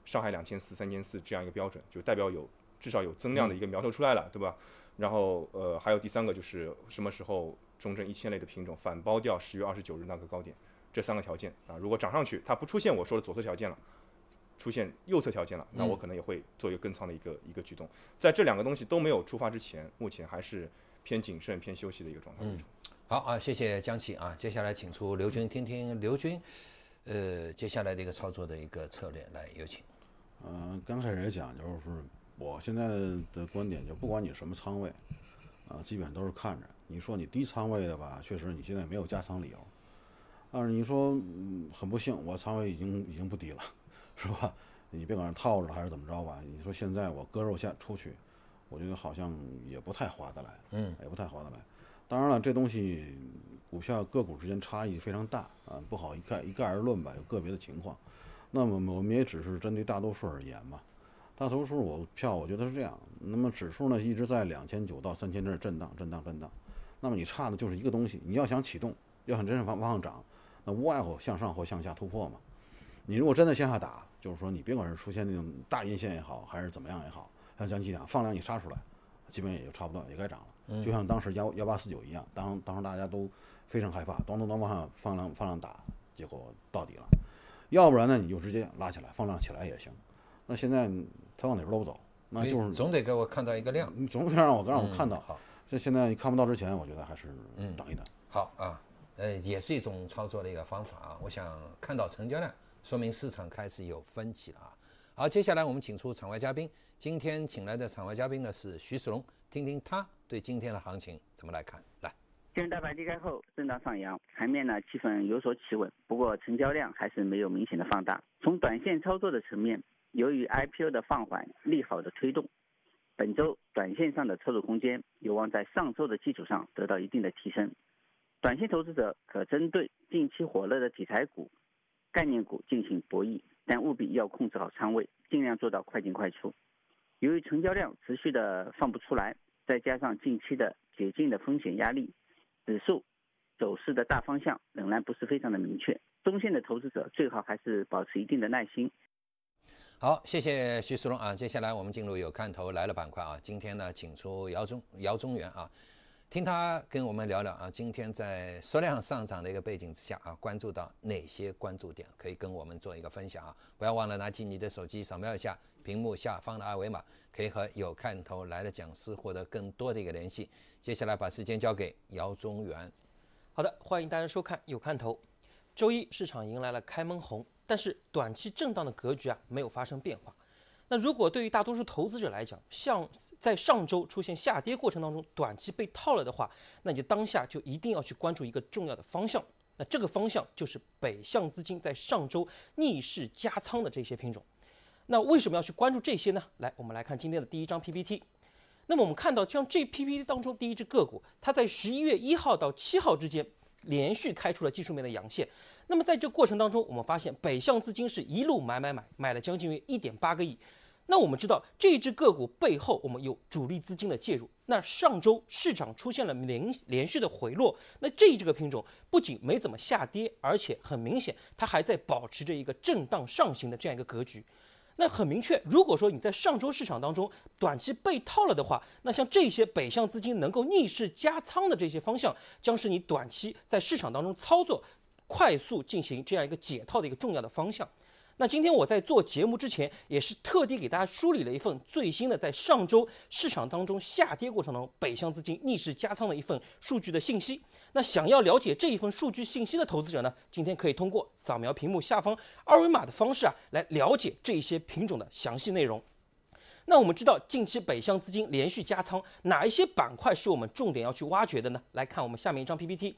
上海两千四、三千四这样一个标准，就代表有至少有增量的一个苗头出来了，对吧？然后呃，还有第三个就是什么时候。中证一千类的品种反包掉十月二十九日那个高点，这三个条件啊，如果涨上去，它不出现我说的左侧条件了，出现右侧条件了，那我可能也会做一个跟仓的一个一个举动。在这两个东西都没有触发之前，目前还是偏谨慎、偏休息的一个状态为主。好啊，谢谢江启啊，接下来请出刘军听听刘军，呃，接下来的一个操作的一个策略来，有请。嗯，刚开始也讲就是我现在的观点就不管你什么仓位啊，基本上都是看着。你说你低仓位的吧，确实你现在没有加仓理由。但是你说，很不幸，我仓位已经已经不低了，是吧？你别管是套着，还是怎么着吧？你说现在我割肉下出去，我觉得好像也不太划得来，嗯，也不太划得来。当然了，这东西股票个股之间差异非常大啊，不好一概一概而论吧，有个别的情况。那么我们也只是针对大多数而言嘛。大多数我票我觉得是这样。那么指数呢，一直在两千九到三千这震荡，震荡，震荡。那么你差的就是一个东西，你要想启动，要想真正往往上涨，那无外乎向上或向下突破嘛。你如果真的向下打，就是说你别管是出现那种大阴线也好，还是怎么样也好，像江浙两放量你杀出来，基本也就差不多，也该涨了。就像当时幺幺八四九一样，当当时大家都非常害怕，咚咚咚往上放量放量打，结果到底了。要不然呢，你就直接拉起来，放量起来也行。那现在它往哪边都不走，那就是总得给我看到一个量，总得让我让我看到。这现在你看不到之前，我觉得还是嗯，等一等。好啊，呃，也是一种操作的一个方法啊。我想看到成交量，说明市场开始有分歧了啊。好，接下来我们请出场外嘉宾。今天请来的场外嘉宾呢是徐世龙，听听他对今天的行情怎么来看。来，今日大盘低开后震荡上扬，盘面呢气氛有所企稳，不过成交量还是没有明显的放大。从短线操作的层面，由于 IPO 的放缓，利好的推动。本周短线上的操作空间有望在上周的基础上得到一定的提升，短线投资者可针对近期火热的题材股、概念股进行博弈，但务必要控制好仓位，尽量做到快进快出。由于成交量持续的放不出来，再加上近期的解禁的风险压力，指数走势的大方向仍然不是非常的明确，中线的投资者最好还是保持一定的耐心。好，谢谢徐思龙啊。接下来我们进入有看头来了板块啊。今天呢，请出姚中姚中原啊，听他跟我们聊聊啊。今天在缩量上涨的一个背景之下啊，关注到哪些关注点，可以跟我们做一个分享啊。不要忘了拿起你的手机，扫描一下屏幕下方的二维码，可以和有看头来的讲师获得更多的一个联系。接下来把时间交给姚中原。好的，欢迎大家收看有看头。周一市场迎来了开门红。但是短期震荡的格局啊没有发生变化。那如果对于大多数投资者来讲，像在上周出现下跌过程当中，短期被套了的话，那你就当下就一定要去关注一个重要的方向。那这个方向就是北向资金在上周逆势加仓的这些品种。那为什么要去关注这些呢？来，我们来看今天的第一张 PPT。那么我们看到，像这 PPT 当中第一只个股，它在十一月一号到七号之间连续开出了技术面的阳线。那么在这过程当中，我们发现北向资金是一路买买买，买了将近约一点八个亿。那我们知道这只个股背后，我们有主力资金的介入。那上周市场出现了连连续的回落，那这一这个种不仅没怎么下跌，而且很明显它还在保持着一个震荡上行的这样一个格局。那很明确，如果说你在上周市场当中短期被套了的话，那像这些北向资金能够逆势加仓的这些方向，将是你短期在市场当中操作。快速进行这样一个解套的一个重要的方向。那今天我在做节目之前，也是特地给大家梳理了一份最新的在上周市场当中下跌过程中北向资金逆势加仓的一份数据的信息。那想要了解这一份数据信息的投资者呢，今天可以通过扫描屏幕下方二维码的方式啊，来了解这一些品种的详细内容。那我们知道近期北向资金连续加仓，哪一些板块是我们重点要去挖掘的呢？来看我们下面一张 PPT。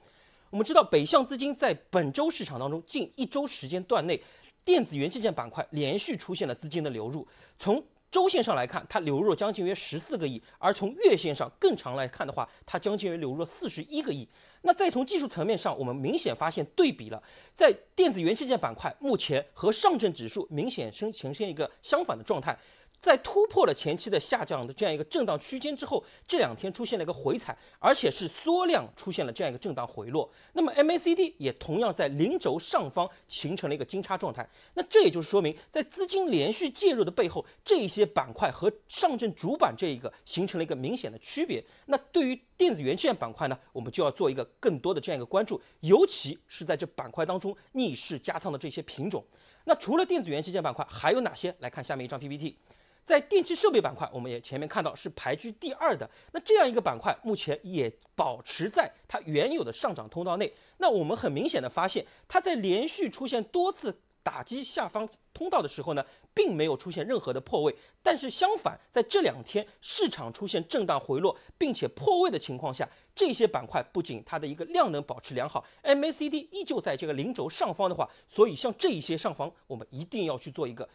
我们知道，北向资金在本周市场当中，近一周时间段内，电子元器件板块连续出现了资金的流入。从周线上来看，它流入了将近约十四个亿；而从月线上更长来看的话，它将近约流入了四十一个亿。那再从技术层面上，我们明显发现，对比了在电子元器件板块目前和上证指数明显呈呈现一个相反的状态。在突破了前期的下降的这样一个震荡区间之后，这两天出现了一个回踩，而且是缩量出现了这样一个震荡回落。那么 MACD 也同样在零轴上方形成了一个金叉状态。那这也就是说明，在资金连续介入的背后，这些板块和上证主板这一个形成了一个明显的区别。那对于电子元器件板块呢，我们就要做一个更多的这样一个关注，尤其是在这板块当中逆势加仓的这些品种。那除了电子元器件板块，还有哪些？来看下面一张 PPT。在电气设备板块，我们也前面看到是排居第二的。那这样一个板块，目前也保持在它原有的上涨通道内。那我们很明显的发现，它在连续出现多次打击下方通道的时候呢，并没有出现任何的破位。但是相反，在这两天市场出现震荡回落，并且破位的情况下，这些板块不仅它的一个量能保持良好，MACD 依旧在这个零轴上方的话，所以像这一些上方，我们一定要去做一个。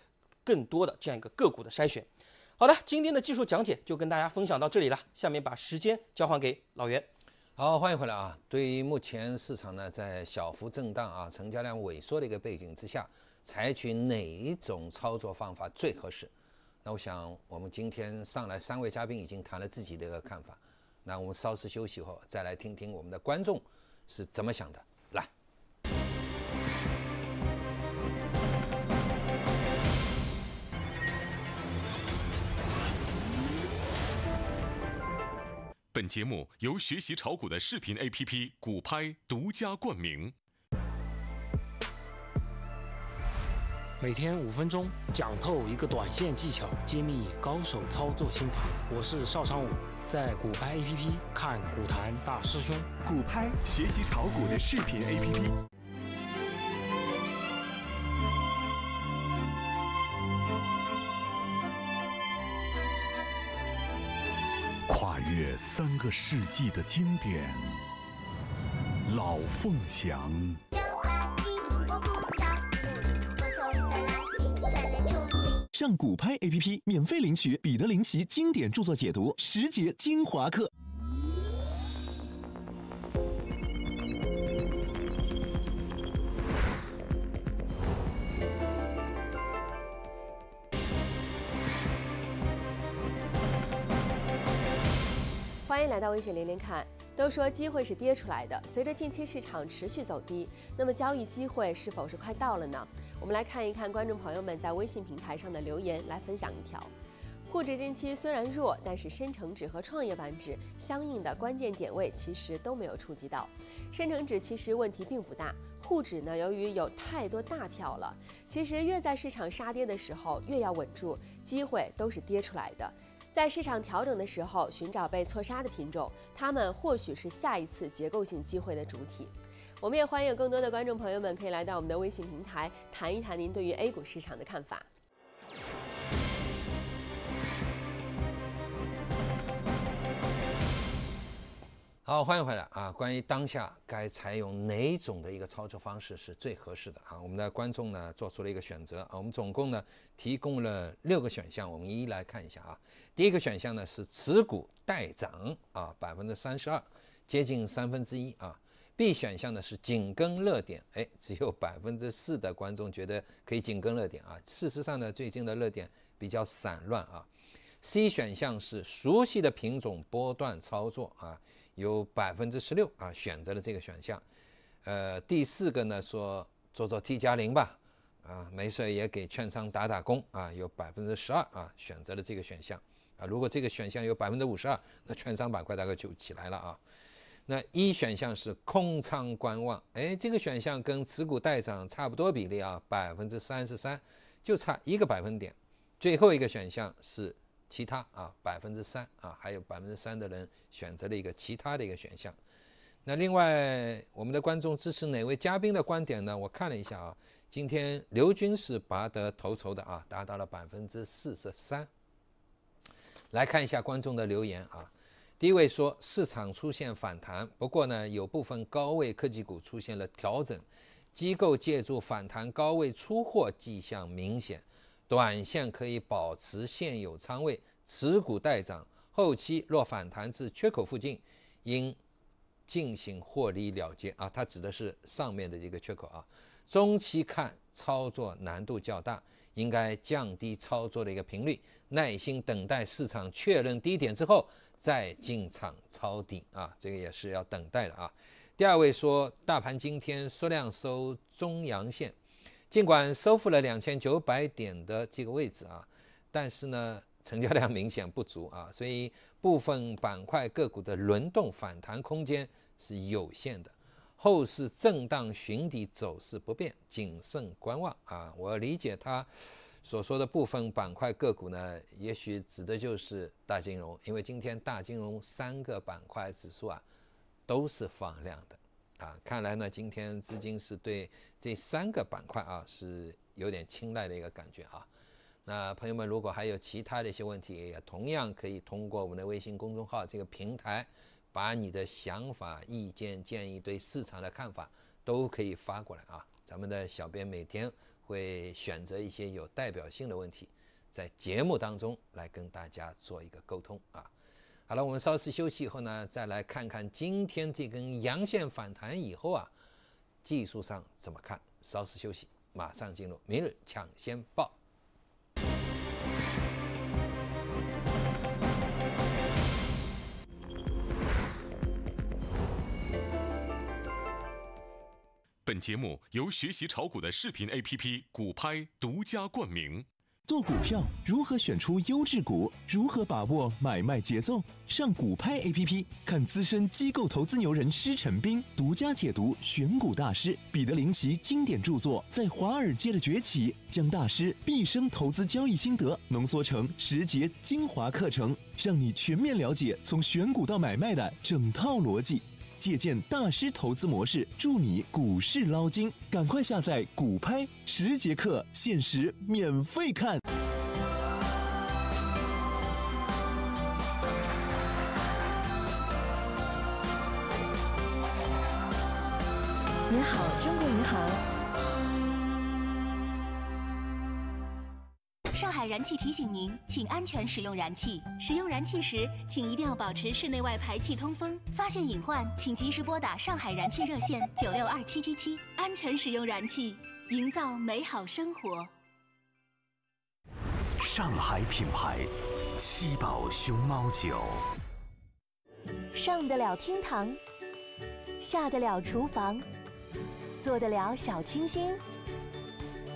更多的这样一个个股的筛选。好的，今天的技术讲解就跟大家分享到这里了。下面把时间交还给老袁。好，欢迎回来啊！对于目前市场呢，在小幅震荡啊、成交量萎缩的一个背景之下，采取哪一种操作方法最合适？那我想，我们今天上来三位嘉宾已经谈了自己的一个看法。那我们稍事休息后，再来听听我们的观众是怎么想的。本节目由学习炒股的视频 A P P 股拍独家冠名。每天五分钟，讲透一个短线技巧，揭秘高手操作心法。我是邵长武，在股拍 A P P 看股坛大师兄。股拍学习炒股的视频 A P P。三个世纪的经典，《老凤祥》。上古拍 A P P 免费领取彼得·林奇经典著作解读十节精华课。欢迎来到微信连连看。都说机会是跌出来的，随着近期市场持续走低，那么交易机会是否是快到了呢？我们来看一看观众朋友们在微信平台上的留言来分享一条。沪指近期虽然弱，但是深成指和创业板指相应的关键点位其实都没有触及到。深成指其实问题并不大，沪指呢，由于有太多大票了，其实越在市场杀跌的时候越要稳住，机会都是跌出来的。在市场调整的时候，寻找被错杀的品种，它们或许是下一次结构性机会的主体。我们也欢迎更多的观众朋友们可以来到我们的微信平台，谈一谈您对于 A 股市场的看法。好，欢迎回来啊！关于当下该采用哪种的一个操作方式是最合适的啊？我们的观众呢做出了一个选择啊，我们总共呢提供了六个选项，我们一一来看一下啊。第一个选项呢是持股待涨啊，百分之三十二，接近三分之一啊。B 选项呢是紧跟热点，哎，只有百分之四的观众觉得可以紧跟热点啊。事实上呢，最近的热点比较散乱啊。C 选项是熟悉的品种波段操作啊，有百分之十六啊选择了这个选项。呃，第四个呢说做做 T 加零吧啊，没事也给券商打打工啊，有百分之十二啊选择了这个选项。啊，如果这个选项有百分之五十二，那券商板块大概就起来了啊。那一选项是空仓观望，哎，这个选项跟持股待涨差不多比例啊，百分之三十三，就差一个百分点。最后一个选项是其他啊，百分之三啊，还有百分之三的人选择了一个其他的一个选项。那另外，我们的观众支持哪位嘉宾的观点呢？我看了一下啊，今天刘军是拔得头筹的啊，达到了百分之四十三。来看一下观众的留言啊，第一位说市场出现反弹，不过呢，有部分高位科技股出现了调整，机构借助反弹高位出货迹象明显，短线可以保持现有仓位持股待涨，后期若反弹至缺口附近，应进行获利了结啊。它指的是上面的这个缺口啊，中期看操作难度较大。应该降低操作的一个频率，耐心等待市场确认低点之后再进场抄底啊，这个也是要等待的啊。第二位说，大盘今天缩量收中阳线，尽管收复了两千九百点的这个位置啊，但是呢，成交量明显不足啊，所以部分板块个股的轮动反弹空间是有限的。后市震荡寻底走势不变，谨慎观望啊！我理解他所说的部分板块个股呢，也许指的就是大金融，因为今天大金融三个板块指数啊都是放量的啊！看来呢，今天资金是对这三个板块啊是有点青睐的一个感觉啊！那朋友们，如果还有其他的一些问题，也同样可以通过我们的微信公众号这个平台。把你的想法、意见、建议对市场的看法都可以发过来啊！咱们的小编每天会选择一些有代表性的问题，在节目当中来跟大家做一个沟通啊。好了，我们稍事休息以后呢，再来看看今天这根阳线反弹以后啊，技术上怎么看？稍事休息，马上进入明日抢先报。本节目由学习炒股的视频 A P P 股拍独家冠名。做股票如何选出优质股？如何把握买卖节奏？上股拍 A P P 看资深机构投资牛人施晨斌独家解读选股大师彼得林奇经典著作《在华尔街的崛起》，将大师毕生投资交易心得浓缩成十节精华课程，让你全面了解从选股到买卖的整套逻辑。借鉴大师投资模式，助你股市捞金。赶快下载“股拍”，十节课限时免费看。燃气提醒您，请安全使用燃气。使用燃气时，请一定要保持室内外排气通风。发现隐患，请及时拨打上海燃气热线九六二七七七。安全使用燃气，营造美好生活。上海品牌七宝熊猫酒，上得了厅堂，下得了厨房，做得了小清新，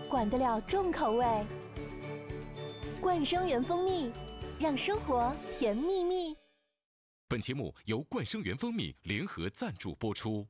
管得了重口味。冠生园蜂蜜，让生活甜蜜蜜。本节目由冠生园蜂蜜联合赞助播出。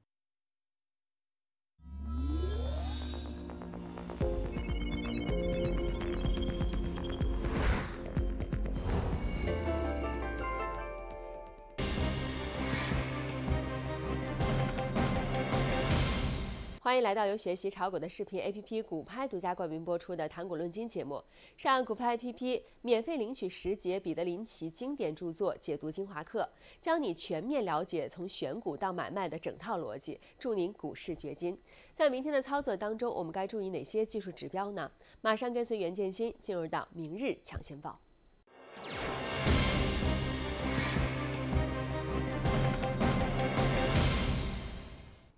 欢迎来到由学习炒股的视频 A P P 股拍独家冠名播出的《谈股论金》节目。上股拍 A P P 免费领取十节彼得林奇经典著作解读精华课，教你全面了解从选股到买卖的整套逻辑。助您股市掘金！在明天的操作当中，我们该注意哪些技术指标呢？马上跟随袁建新进入到明日抢先报。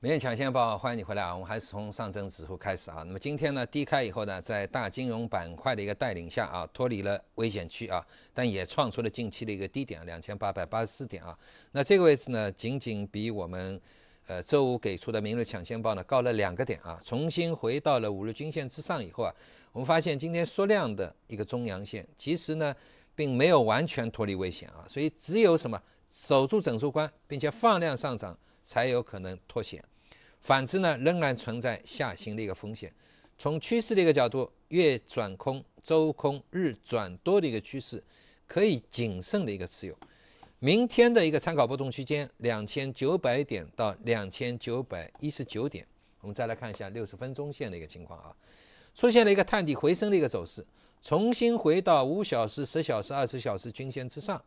明天抢先报，欢迎你回来啊！我们还是从上证指数开始啊。那么今天呢，低开以后呢，在大金融板块的一个带领下啊，脱离了危险区啊，但也创出了近期的一个低点，两千八百八十四点啊。那这个位置呢，仅仅比我们，呃，周五给出的明日抢先报呢高了两个点啊。重新回到了五日均线之上以后啊，我们发现今天缩量的一个中阳线，其实呢，并没有完全脱离危险啊。所以只有什么守住整数关，并且放量上涨，才有可能脱险。反之呢，仍然存在下行的一个风险。从趋势的一个角度，月转空、周空、日转多的一个趋势，可以谨慎的一个持有。明天的一个参考波动区间，两千九百点到两千九百一十九点。我们再来看一下六十分钟线的一个情况啊，出现了一个探底回升的一个走势，重新回到五小时、十小时、二十小时均线之上。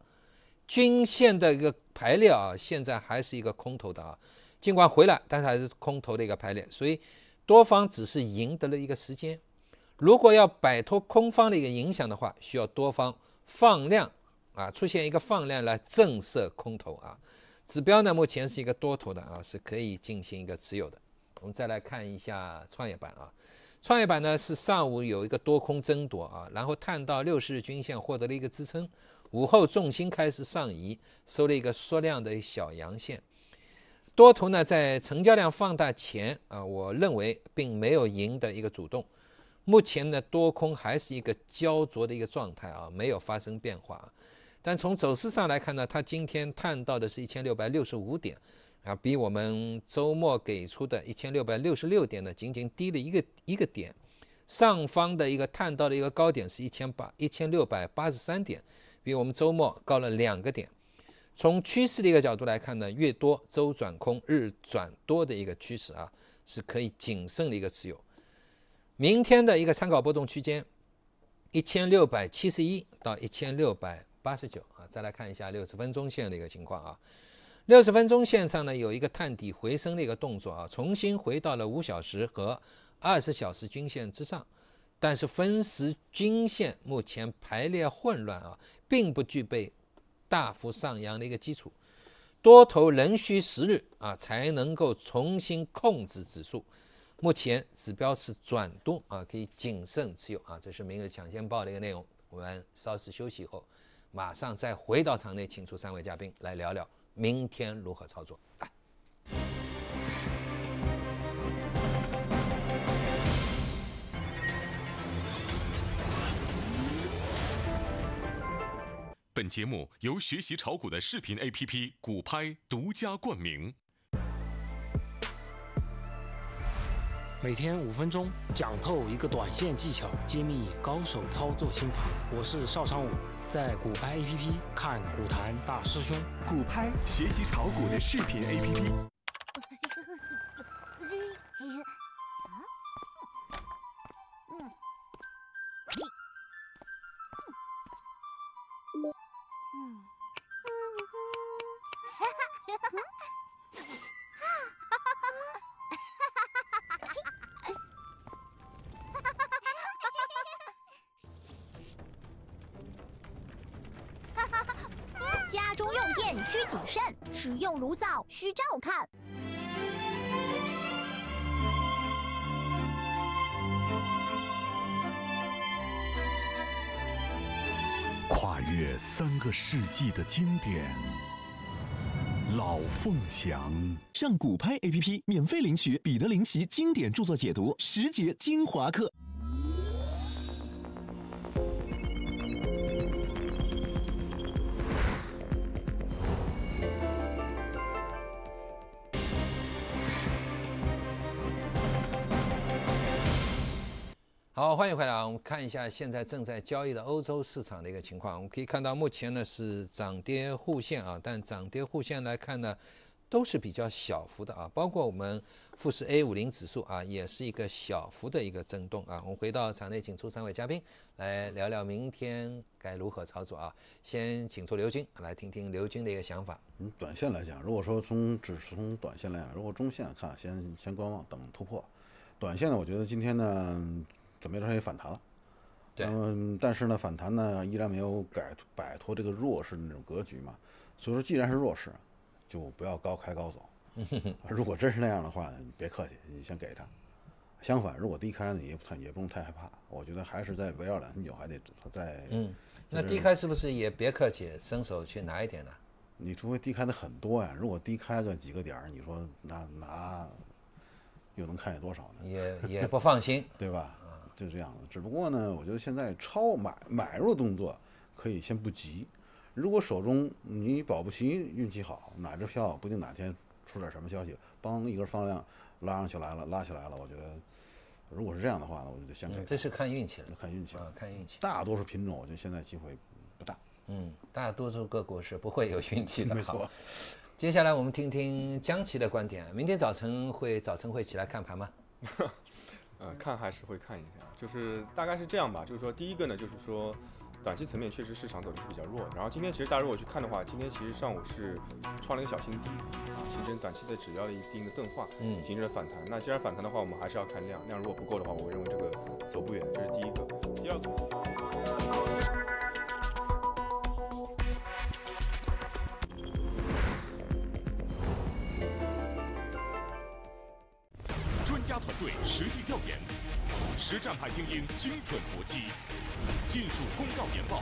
均线的一个排列啊，现在还是一个空头的啊。尽管回来，但是还是空头的一个排列，所以多方只是赢得了一个时间。如果要摆脱空方的一个影响的话，需要多方放量啊，出现一个放量来震慑空头啊。指标呢，目前是一个多头的啊，是可以进行一个持有的。我们再来看一下创业板啊，创业板呢是上午有一个多空争夺啊，然后探到六十日均线获得了一个支撑，午后重心开始上移，收了一个缩量的小阳线。多头呢，在成交量放大前啊，我认为并没有赢的一个主动。目前呢，多空还是一个焦灼的一个状态啊，没有发生变化。但从走势上来看呢，它今天探到的是一千六百六十五点啊，比我们周末给出的一千六百六十六点呢，仅仅低了一个一个点。上方的一个探到的一个高点是一千八一千六百八十三点，比我们周末高了两个点。从趋势的一个角度来看呢，越多周转空日转多的一个趋势啊，是可以谨慎的一个持有。明天的一个参考波动区间，一千六百七十一到一千六百八十九啊。再来看一下六十分钟线的一个情况啊，六十分钟线上呢有一个探底回升的一个动作啊，重新回到了五小时和二十小时均线之上，但是分时均线目前排列混乱啊，并不具备。大幅上扬的一个基础，多头仍需时日啊，才能够重新控制指数。目前指标是转多啊，可以谨慎持有啊。这是明日抢先报的一个内容。我们稍事休息以后，马上再回到场内，请出三位嘉宾来聊聊明天如何操作。来。本节目由学习炒股的视频 A P P 股拍独家冠名。每天五分钟，讲透一个短线技巧，揭秘高手操作心法。我是邵昌武，在股拍 A P P 看股坛大师兄。股拍学习炒股的视频 A P P。家中用电需谨慎，使用炉灶需照看。跨越三个世纪的经典。老凤祥上古拍 A P P 免费领取彼得·林奇经典著作解读十节精华课。欢迎回来啊！我们看一下现在正在交易的欧洲市场的一个情况。我们可以看到，目前呢是涨跌互现啊，但涨跌互现来看呢，都是比较小幅的啊。包括我们富时 A 五零指数啊，也是一个小幅的一个震动啊。我们回到场内，请出三位嘉宾来聊聊明天该如何操作啊。先请出刘军来听听刘军的一个想法。嗯，短线来讲，如果说从只是从短线来讲，如果中线看，先先观望等突破。短线呢，我觉得今天呢。怎么着它也反弹了，嗯，但是呢，反弹呢依然没有改摆脱这个弱势的那种格局嘛。所以说，既然是弱势，就不要高开高走。如果真是那样的话，别客气，你先给他。相反，如果低开呢，也不也不用太害怕。我觉得还是在围绕两千九还得再嗯，那低开是不是也别客气，伸手去拿一点呢？你除非低开的很多呀。如果低开个几个点，儿，你说拿拿，又能看见多少呢？也也不 放心，对吧？就这样了，只不过呢，我觉得现在超买买入动作可以先不急。如果手中你保不齐运气好，哪只票不定哪天出点什么消息，嘣一根放量拉上起来了，拉起来了，我觉得如果是这样的话，呢，我就得先。看、这是看运气了。看运气啊，看运气。大多数品种，我觉得现在机会不大。嗯，大多数个股是不会有运气的。没错。接下来我们听听江奇的观点。明天早晨会早晨会起来看盘吗？呃，看还是会看一下，就是大概是这样吧。就是说，第一个呢，就是说，短期层面确实市场走势比较弱。然后今天其实大家如果去看的话，今天其实上午是创了一个小心低啊，形成短期的指标的一定的钝化，嗯，形成了反弹。那既然反弹的话，我们还是要看量，量如果不够的话，我认为这个走不远。这是第一个，第二个。团队实地调研，实战派精英精准搏击，尽数公告研报，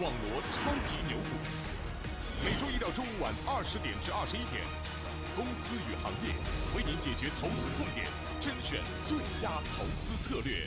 网罗超级牛股。每周一到周五晚二十点至二十一点，公司与行业为您解决投资痛点，甄选最佳投资策略。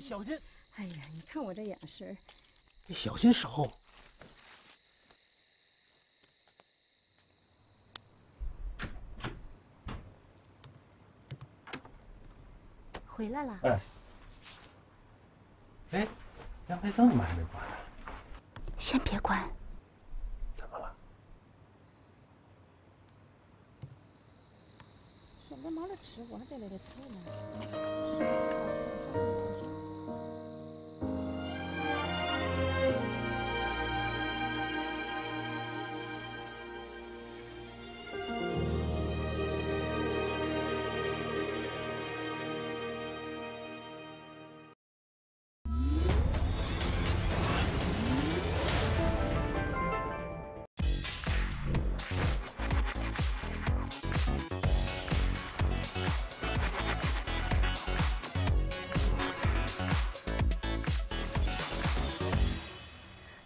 小心！哎呀，你看我这眼神！你小心手。回来了。哎。哎，阳台灯怎么还没关？呢？先别关。怎么了？现干忙着吃，我还带来了菜呢。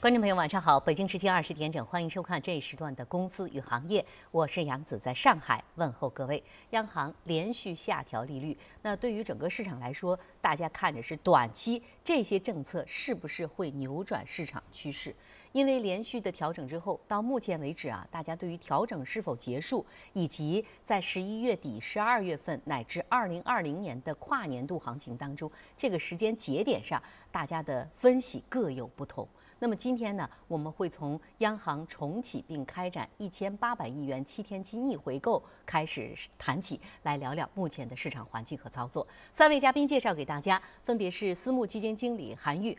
观众朋友，晚上好！北京时间二十点整，欢迎收看这一时段的《公司与行业》，我是杨子，在上海问候各位。央行连续下调利率，那对于整个市场来说，大家看着是短期这些政策是不是会扭转市场趋势？因为连续的调整之后，到目前为止啊，大家对于调整是否结束，以及在十一月底、十二月份乃至二零二零年的跨年度行情当中，这个时间节点上，大家的分析各有不同。那么今天呢，我们会从央行重启并开展一千八百亿元七天期逆回购开始谈起来，聊聊目前的市场环境和操作。三位嘉宾介绍给大家，分别是私募基金经理韩玉。